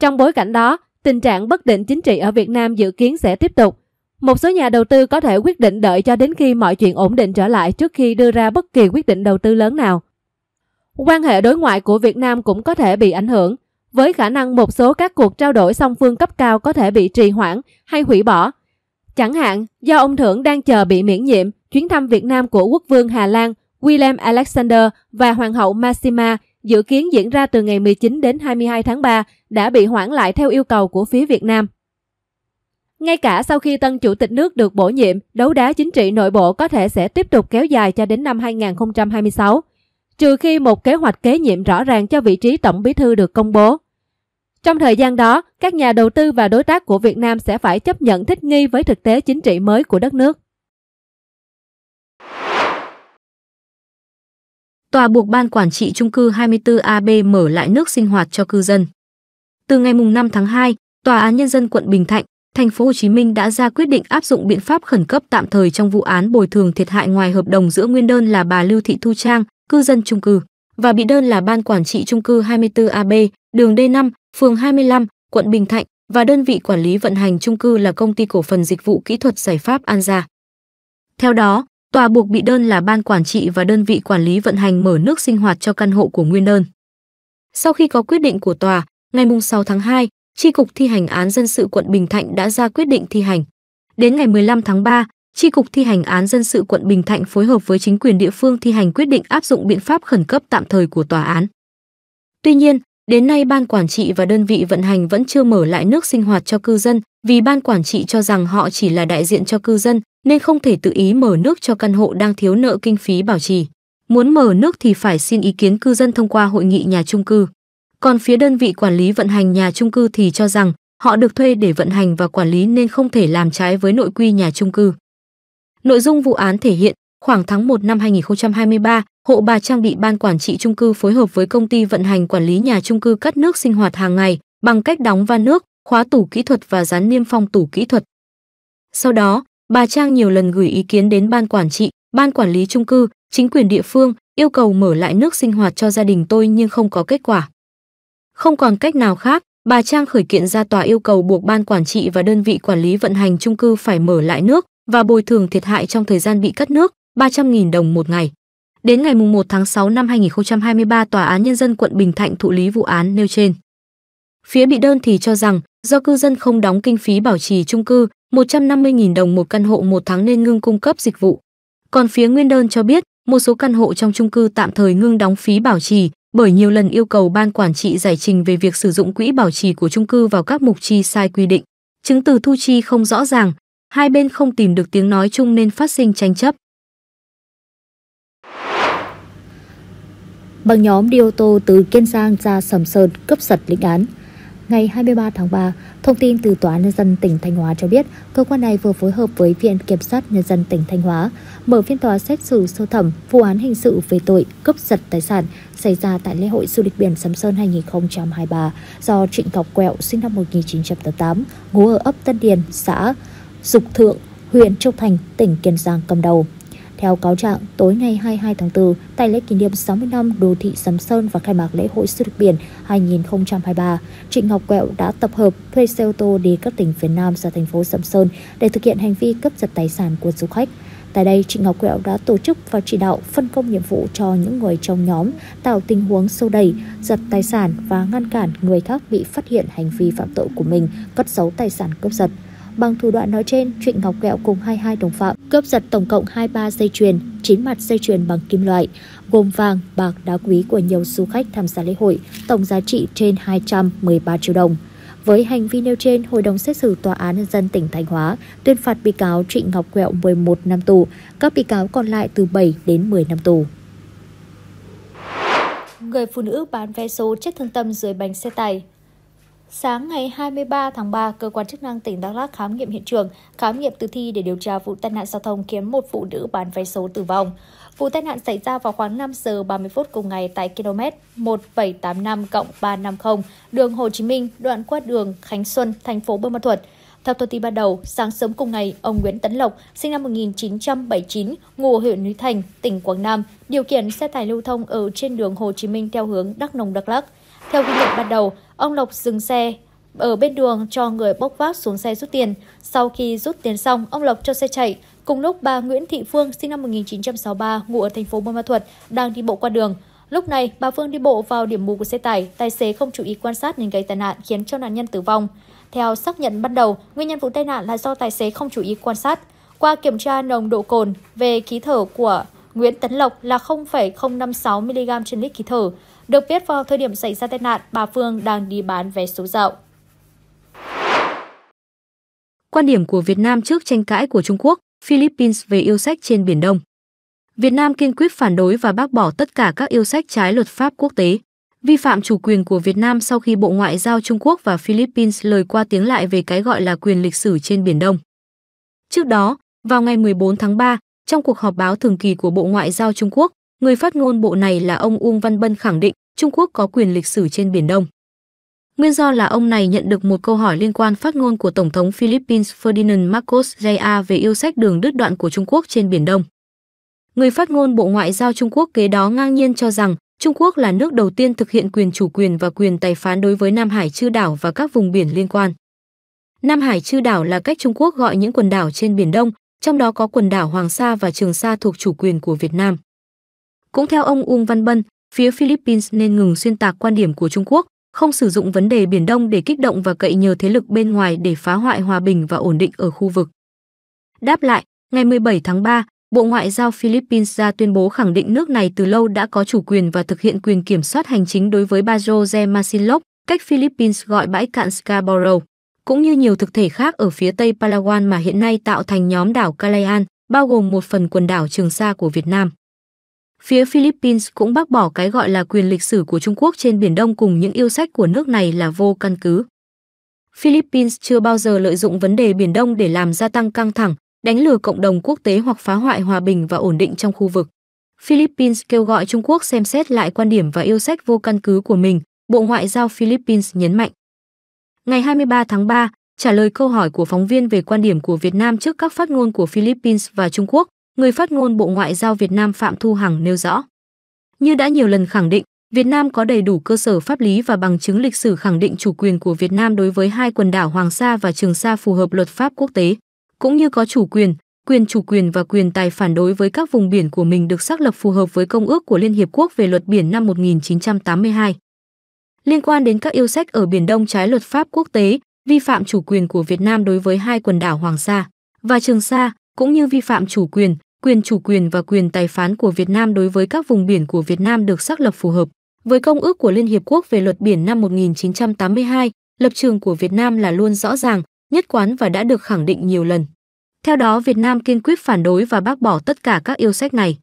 S2: Trong bối cảnh đó, tình trạng bất định chính trị ở Việt Nam dự kiến sẽ tiếp tục. Một số nhà đầu tư có thể quyết định đợi cho đến khi mọi chuyện ổn định trở lại trước khi đưa ra bất kỳ quyết định đầu tư lớn nào. Quan hệ đối ngoại của Việt Nam cũng có thể bị ảnh hưởng, với khả năng một số các cuộc trao đổi song phương cấp cao có thể bị trì hoãn hay hủy bỏ Chẳng hạn, do ông Thưởng đang chờ bị miễn nhiệm, chuyến thăm Việt Nam của quốc vương Hà Lan William Alexander và Hoàng hậu Maxima dự kiến diễn ra từ ngày 19 đến 22 tháng 3 đã bị hoãn lại theo yêu cầu của phía Việt Nam. Ngay cả sau khi tân chủ tịch nước được bổ nhiệm, đấu đá chính trị nội bộ có thể sẽ tiếp tục kéo dài cho đến năm 2026, trừ khi một kế hoạch kế nhiệm rõ ràng cho vị trí tổng bí thư được công bố. Trong thời gian đó, các nhà đầu tư và đối tác của Việt Nam sẽ phải chấp nhận thích nghi với thực tế chính trị mới của đất nước.
S1: Tòa buộc ban quản trị chung cư 24AB
S4: mở lại nước sinh hoạt cho cư dân. Từ ngày 5 tháng 2, Tòa án Nhân dân quận Bình Thạnh, thành phố Hồ Chí Minh đã ra quyết định áp dụng biện pháp khẩn cấp tạm thời trong vụ án bồi thường thiệt hại ngoài hợp đồng giữa nguyên đơn là bà Lưu Thị Thu Trang, cư dân chung cư, và bị đơn là ban quản trị chung cư 24AB, đường D5, phường 25, quận Bình Thạnh và đơn vị quản lý vận hành chung cư là công ty cổ phần dịch vụ kỹ thuật giải pháp An Gia. Theo đó, tòa buộc bị đơn là ban quản trị và đơn vị quản lý vận hành mở nước sinh hoạt cho căn hộ của nguyên đơn. Sau khi có quyết định của tòa, ngày 6 tháng 2, Tri Cục Thi hành án dân sự quận Bình Thạnh đã ra quyết định thi hành. Đến ngày 15 tháng 3, Tri Cục Thi hành án dân sự quận Bình Thạnh phối hợp với chính quyền địa phương thi hành quyết định áp dụng biện pháp khẩn cấp tạm thời của tòa án. Tuy nhiên, Đến nay ban quản trị và đơn vị vận hành vẫn chưa mở lại nước sinh hoạt cho cư dân vì ban quản trị cho rằng họ chỉ là đại diện cho cư dân nên không thể tự ý mở nước cho căn hộ đang thiếu nợ kinh phí bảo trì. Muốn mở nước thì phải xin ý kiến cư dân thông qua hội nghị nhà chung cư. Còn phía đơn vị quản lý vận hành nhà chung cư thì cho rằng họ được thuê để vận hành và quản lý nên không thể làm trái với nội quy nhà chung cư. Nội dung vụ án thể hiện Khoảng tháng 1 năm 2023, hộ bà Trang bị ban quản trị trung cư phối hợp với công ty vận hành quản lý nhà trung cư cắt nước sinh hoạt hàng ngày bằng cách đóng van nước, khóa tủ kỹ thuật và dán niêm phong tủ kỹ thuật. Sau đó, bà Trang nhiều lần gửi ý kiến đến ban quản trị, ban quản lý trung cư, chính quyền địa phương yêu cầu mở lại nước sinh hoạt cho gia đình tôi nhưng không có kết quả. Không còn cách nào khác, bà Trang khởi kiện ra tòa yêu cầu buộc ban quản trị và đơn vị quản lý vận hành trung cư phải mở lại nước và bồi thường thiệt hại trong thời gian bị cắt nước 300.000 đồng một ngày. Đến ngày 1 tháng 6 năm 2023, Tòa án Nhân dân quận Bình Thạnh thụ lý vụ án nêu trên. Phía bị đơn thì cho rằng, do cư dân không đóng kinh phí bảo trì chung cư, 150.000 đồng một căn hộ một tháng nên ngưng cung cấp dịch vụ. Còn phía nguyên đơn cho biết, một số căn hộ trong chung cư tạm thời ngưng đóng phí bảo trì bởi nhiều lần yêu cầu ban quản trị giải trình về việc sử dụng quỹ bảo trì của chung cư vào các mục chi sai quy định. Chứng từ thu chi không rõ ràng, hai bên không tìm được tiếng nói chung nên phát sinh tranh chấp.
S5: bằng nhóm đi ô tô từ Kiên Giang ra Sầm Sơn cướp giật lĩnh án. Ngày 23 tháng 3, thông tin từ Tòa án Nhân dân tỉnh Thanh Hóa cho biết, cơ quan này vừa phối hợp với Viện Kiểm sát Nhân dân tỉnh Thanh Hóa mở phiên tòa xét xử sơ thẩm vụ án hình sự về tội cướp giật tài sản xảy ra tại lễ hội du lịch biển Sầm Sơn 2023 do Trịnh Ngọc Quẹo sinh năm 1988, ngụ ở ấp Tân Điền, xã Dục Thượng, huyện Châu Thành, tỉnh Kiên Giang cầm đầu. Theo cáo trạng, tối ngày 22 tháng 4, tại lễ kỷ niệm 60 năm đô thị Sầm Sơn và khai mạc lễ hội du lịch biển 2023, Trịnh Ngọc Quẹo đã tập hợp thuê xe ô tô đi các tỉnh phía Nam ra thành phố Sầm Sơn để thực hiện hành vi cướp giật tài sản của du khách. Tại đây, Trịnh Ngọc Quẹo đã tổ chức và chỉ đạo phân công nhiệm vụ cho những người trong nhóm tạo tình huống sâu đẩy, giật tài sản và ngăn cản người khác bị phát hiện hành vi phạm tội của mình, cất giấu tài sản cướp giật. Bằng thủ đoạn nói trên, Trịnh Ngọc Kẹo cùng 22 đồng phạm cướp giật tổng cộng 23 dây chuyền, 9 mặt dây chuyền bằng kim loại, gồm vàng, bạc, đá quý của nhiều du khách tham gia lễ hội, tổng giá trị trên 213 triệu đồng. Với hành vi nêu trên, Hội đồng xét xử Tòa án Nhân dân tỉnh Thanh Hóa tuyên phạt bị cáo Trịnh Ngọc Quẹo 11 năm tù, các bị cáo còn lại từ 7 đến 10 năm tù. Người phụ nữ bán vé số chết thương tâm dưới bánh xe tải Sáng ngày 23 tháng 3, cơ quan chức năng tỉnh Đắk Lắk khám nghiệm hiện trường, khám nghiệm tử thi để điều tra vụ tai nạn giao thông khiến một phụ nữ bán vé số tử vong. Vụ tai nạn xảy ra vào khoảng 5 giờ 30 phút cùng ngày tại km 1785 350 đường Hồ Chí Minh, đoạn qua đường Khánh Xuân, thành phố Buôn Ma Thuột. Theo thông tin ban đầu, sáng sớm cùng ngày, ông Nguyễn Tấn Lộc, sinh năm 1979, ngụ huyện Núi Thành, tỉnh Quảng Nam, điều khiển xe tải lưu thông ở trên đường Hồ Chí Minh theo hướng Đắk Nông Đắk Lắk. Theo ghi nhận ban đầu, Ông Lộc dừng xe ở bên đường cho người bốc vác xuống xe rút tiền. Sau khi rút tiền xong, ông Lộc cho xe chạy. Cùng lúc bà Nguyễn Thị Phương sinh năm 1963 ngụ ở thành phố Buôn Ma Thuột đang đi bộ qua đường. Lúc này, bà Phương đi bộ vào điểm mù của xe tải, tài xế không chú ý quan sát nên gây tai nạn khiến cho nạn nhân tử vong. Theo xác nhận ban đầu, nguyên nhân vụ tai nạn là do tài xế không chú ý quan sát. Qua kiểm tra nồng độ cồn về khí thở của Nguyễn Tấn Lộc là 0,056 mg trên lít khí thở. Được biết vào thời điểm xảy ra tai nạn, bà Phương đang đi bán vé số dạo.
S4: Quan điểm của Việt Nam trước tranh cãi của Trung Quốc, Philippines về yêu sách trên Biển Đông. Việt Nam kiên quyết phản đối và bác bỏ tất cả các yêu sách trái luật pháp quốc tế, vi phạm chủ quyền của Việt Nam sau khi Bộ Ngoại giao Trung Quốc và Philippines lời qua tiếng lại về cái gọi là quyền lịch sử trên Biển Đông. Trước đó, vào ngày 14 tháng 3, trong cuộc họp báo thường kỳ của Bộ Ngoại giao Trung Quốc, Người phát ngôn bộ này là ông Uông Văn Bân khẳng định Trung Quốc có quyền lịch sử trên Biển Đông. Nguyên do là ông này nhận được một câu hỏi liên quan phát ngôn của Tổng thống Philippines Ferdinand Marcos Jr. về yêu sách đường đứt đoạn của Trung Quốc trên Biển Đông. Người phát ngôn Bộ Ngoại giao Trung Quốc kế đó ngang nhiên cho rằng Trung Quốc là nước đầu tiên thực hiện quyền chủ quyền và quyền tài phán đối với Nam Hải chư đảo và các vùng biển liên quan. Nam Hải chư đảo là cách Trung Quốc gọi những quần đảo trên Biển Đông, trong đó có quần đảo Hoàng Sa và Trường Sa thuộc chủ quyền của Việt Nam. Cũng theo ông Uông Văn Bân, phía Philippines nên ngừng xuyên tạc quan điểm của Trung Quốc, không sử dụng vấn đề Biển Đông để kích động và cậy nhờ thế lực bên ngoài để phá hoại hòa bình và ổn định ở khu vực. Đáp lại, ngày 17 tháng 3, Bộ Ngoại giao Philippines ra tuyên bố khẳng định nước này từ lâu đã có chủ quyền và thực hiện quyền kiểm soát hành chính đối với Bajo de Masinloc, cách Philippines gọi bãi cạn Scarborough, cũng như nhiều thực thể khác ở phía tây Palawan mà hiện nay tạo thành nhóm đảo Calayan, bao gồm một phần quần đảo Trường Sa của Việt Nam. Phía Philippines cũng bác bỏ cái gọi là quyền lịch sử của Trung Quốc trên Biển Đông cùng những yêu sách của nước này là vô căn cứ. Philippines chưa bao giờ lợi dụng vấn đề Biển Đông để làm gia tăng căng thẳng, đánh lừa cộng đồng quốc tế hoặc phá hoại hòa bình và ổn định trong khu vực. Philippines kêu gọi Trung Quốc xem xét lại quan điểm và yêu sách vô căn cứ của mình, Bộ Ngoại giao Philippines nhấn mạnh. Ngày 23 tháng 3, trả lời câu hỏi của phóng viên về quan điểm của Việt Nam trước các phát ngôn của Philippines và Trung Quốc, người phát ngôn Bộ Ngoại giao Việt Nam Phạm Thu Hằng nêu rõ. Như đã nhiều lần khẳng định, Việt Nam có đầy đủ cơ sở pháp lý và bằng chứng lịch sử khẳng định chủ quyền của Việt Nam đối với hai quần đảo Hoàng Sa và Trường Sa phù hợp luật pháp quốc tế, cũng như có chủ quyền, quyền chủ quyền và quyền tài phản đối với các vùng biển của mình được xác lập phù hợp với Công ước của Liên Hiệp Quốc về luật biển năm 1982. Liên quan đến các yêu sách ở Biển Đông trái luật pháp quốc tế, vi phạm chủ quyền của Việt Nam đối với hai quần đảo Hoàng Sa và Trường Sa, cũng như vi phạm chủ quyền, quyền chủ quyền và quyền tài phán của Việt Nam đối với các vùng biển của Việt Nam được xác lập phù hợp. Với Công ước của Liên Hiệp Quốc về luật biển năm 1982, lập trường của Việt Nam là luôn rõ ràng, nhất quán và đã được khẳng định nhiều lần. Theo đó, Việt Nam kiên quyết phản đối và bác bỏ tất cả các yêu sách này.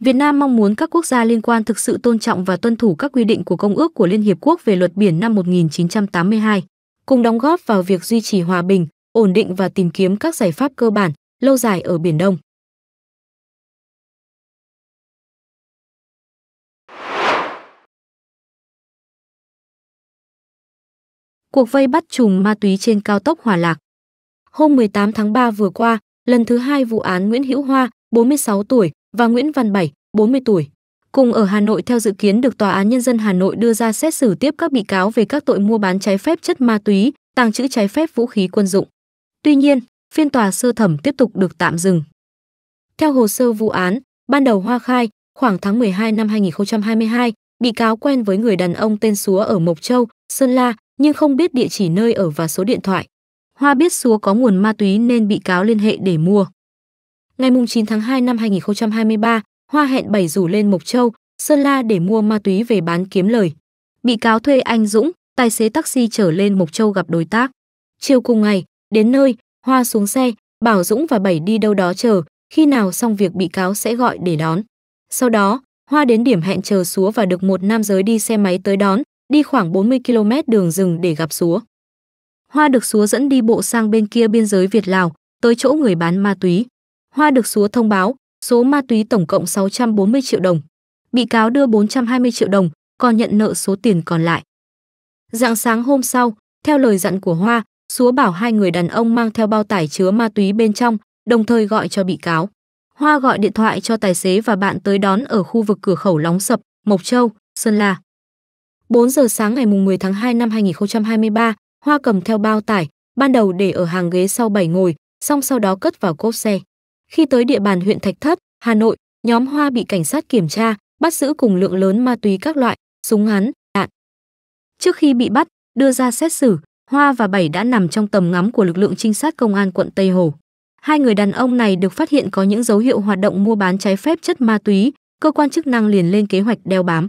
S4: Việt Nam mong muốn các quốc gia liên quan thực sự tôn trọng và tuân thủ các quy định của Công ước của Liên Hiệp Quốc về luật biển năm 1982, cùng đóng góp vào việc duy trì hòa bình, ổn định và tìm kiếm các giải pháp cơ bản, lâu dài ở Biển Đông.
S1: Cuộc vây bắt chùm ma túy trên cao tốc Hòa Lạc
S4: Hôm 18 tháng 3 vừa qua, lần thứ hai vụ án Nguyễn Hữu Hoa, 46 tuổi, và Nguyễn Văn Bảy, 40 tuổi, cùng ở Hà Nội theo dự kiến được Tòa án Nhân dân Hà Nội đưa ra xét xử tiếp các bị cáo về các tội mua bán trái phép chất ma túy, tàng trữ trái phép vũ khí quân dụng. Tuy nhiên, phiên tòa sơ thẩm tiếp tục được tạm dừng. Theo hồ sơ vụ án, ban đầu Hoa khai, khoảng tháng 12 năm 2022, bị cáo quen với người đàn ông tên Súa ở Mộc Châu, Sơn La, nhưng không biết địa chỉ nơi ở và số điện thoại. Hoa biết Súa có nguồn ma túy nên bị cáo liên hệ để mua. Ngày 9 tháng 2 năm 2023, Hoa hẹn Bảy rủ lên Mộc Châu, Sơn La để mua ma túy về bán kiếm lời. Bị cáo thuê anh Dũng, tài xế taxi trở lên Mộc Châu gặp đối tác. Chiều cùng ngày, đến nơi, Hoa xuống xe, bảo Dũng và Bảy đi đâu đó chờ, khi nào xong việc bị cáo sẽ gọi để đón. Sau đó, Hoa đến điểm hẹn chờ Súa và được một nam giới đi xe máy tới đón, đi khoảng 40 km đường rừng để gặp Súa. Hoa được Súa dẫn đi bộ sang bên kia biên giới Việt-Lào, tới chỗ người bán ma túy. Hoa được Súa thông báo, số ma túy tổng cộng 640 triệu đồng. Bị cáo đưa 420 triệu đồng, còn nhận nợ số tiền còn lại. Dạng sáng hôm sau, theo lời dặn của Hoa, Súa bảo hai người đàn ông mang theo bao tải chứa ma túy bên trong, đồng thời gọi cho bị cáo. Hoa gọi điện thoại cho tài xế và bạn tới đón ở khu vực cửa khẩu Lóng Sập, Mộc Châu, Sơn La. 4 giờ sáng ngày 10 tháng 2 năm 2023, Hoa cầm theo bao tải, ban đầu để ở hàng ghế sau 7 ngồi, xong sau đó cất vào cốp xe. Khi tới địa bàn huyện Thạch Thất, Hà Nội, nhóm Hoa bị cảnh sát kiểm tra, bắt giữ cùng lượng lớn ma túy các loại, súng ngắn, đạn. Trước khi bị bắt, đưa ra xét xử, Hoa và Bảy đã nằm trong tầm ngắm của lực lượng trinh sát công an quận Tây Hồ. Hai người đàn ông này được phát hiện có những dấu hiệu hoạt động mua bán trái phép chất ma túy, cơ quan chức năng liền lên kế hoạch đeo bám.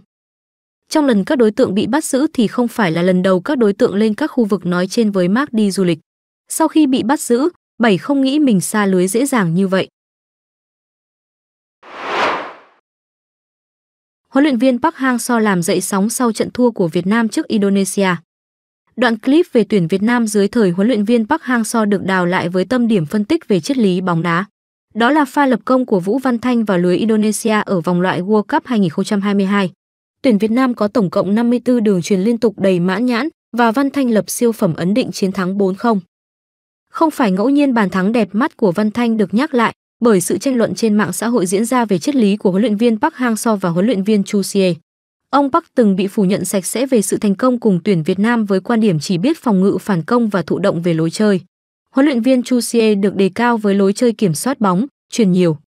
S4: Trong lần các đối tượng bị bắt giữ thì không phải là lần đầu các đối tượng lên các khu vực nói trên với Mark đi du lịch. Sau khi bị bắt giữ, Bảy không nghĩ mình xa lưới dễ dàng như vậy. Huấn luyện viên Park Hang-seo làm dậy sóng sau trận thua của Việt Nam trước Indonesia. Đoạn clip về tuyển Việt Nam dưới thời huấn luyện viên Park Hang-seo được đào lại với tâm điểm phân tích về triết lý bóng đá. Đó là pha lập công của Vũ Văn Thanh vào lưới Indonesia ở vòng loại World Cup 2022. Tuyển Việt Nam có tổng cộng 54 đường truyền liên tục đầy mãn nhãn và Văn Thanh lập siêu phẩm ấn định chiến thắng 4-0. Không phải ngẫu nhiên bàn thắng đẹp mắt của Văn Thanh được nhắc lại bởi sự tranh luận trên mạng xã hội diễn ra về triết lý của huấn luyện viên Park Hang-seo và huấn luyện viên Chu Xie. Ông Park từng bị phủ nhận sạch sẽ về sự thành công cùng tuyển Việt Nam với quan điểm chỉ biết phòng ngự phản công và thụ động về lối chơi. Huấn luyện viên Chu Xie được đề cao với lối chơi kiểm soát bóng, chuyển nhiều.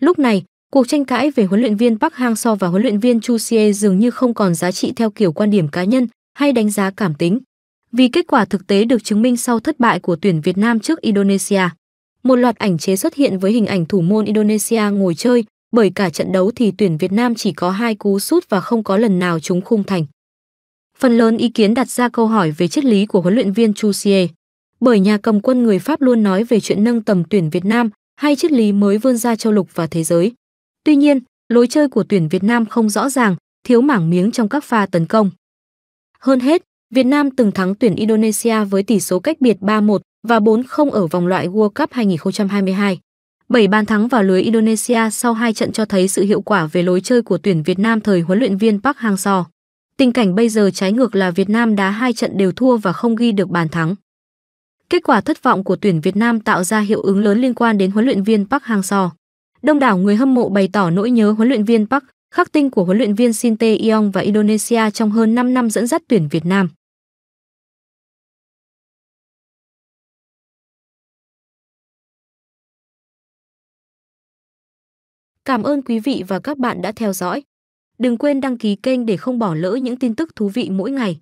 S4: Lúc này, cuộc tranh cãi về huấn luyện viên Park Hang-seo và huấn luyện viên Chu Xie dường như không còn giá trị theo kiểu quan điểm cá nhân hay đánh giá cảm tính. Vì kết quả thực tế được chứng minh sau thất bại của tuyển Việt Nam trước Indonesia. Một loạt ảnh chế xuất hiện với hình ảnh thủ môn Indonesia ngồi chơi, bởi cả trận đấu thì tuyển Việt Nam chỉ có hai cú sút và không có lần nào chúng khung thành. Phần lớn ý kiến đặt ra câu hỏi về triết lý của huấn luyện viên Chusier, bởi nhà cầm quân người Pháp luôn nói về chuyện nâng tầm tuyển Việt Nam hay triết lý mới vươn ra châu lục và thế giới. Tuy nhiên, lối chơi của tuyển Việt Nam không rõ ràng, thiếu mảng miếng trong các pha tấn công. Hơn hết, Việt Nam từng thắng tuyển Indonesia với tỷ số cách biệt 3-1 và 4-0 ở vòng loại World Cup 2022. 7 bàn thắng vào lưới Indonesia sau hai trận cho thấy sự hiệu quả về lối chơi của tuyển Việt Nam thời huấn luyện viên Park Hang-seo. Tình cảnh bây giờ trái ngược là Việt Nam đá hai trận đều thua và không ghi được bàn thắng. Kết quả thất vọng của tuyển Việt Nam tạo ra hiệu ứng lớn liên quan đến huấn luyện viên Park Hang-seo. Đông đảo người hâm mộ bày tỏ nỗi nhớ huấn luyện viên Park, khắc tinh của huấn luyện viên Shin Tae-yong và Indonesia trong hơn 5
S1: năm dẫn dắt tuyển Việt Nam. Cảm ơn quý vị và các bạn đã theo dõi. Đừng quên đăng ký kênh để không bỏ lỡ những tin tức thú vị mỗi ngày.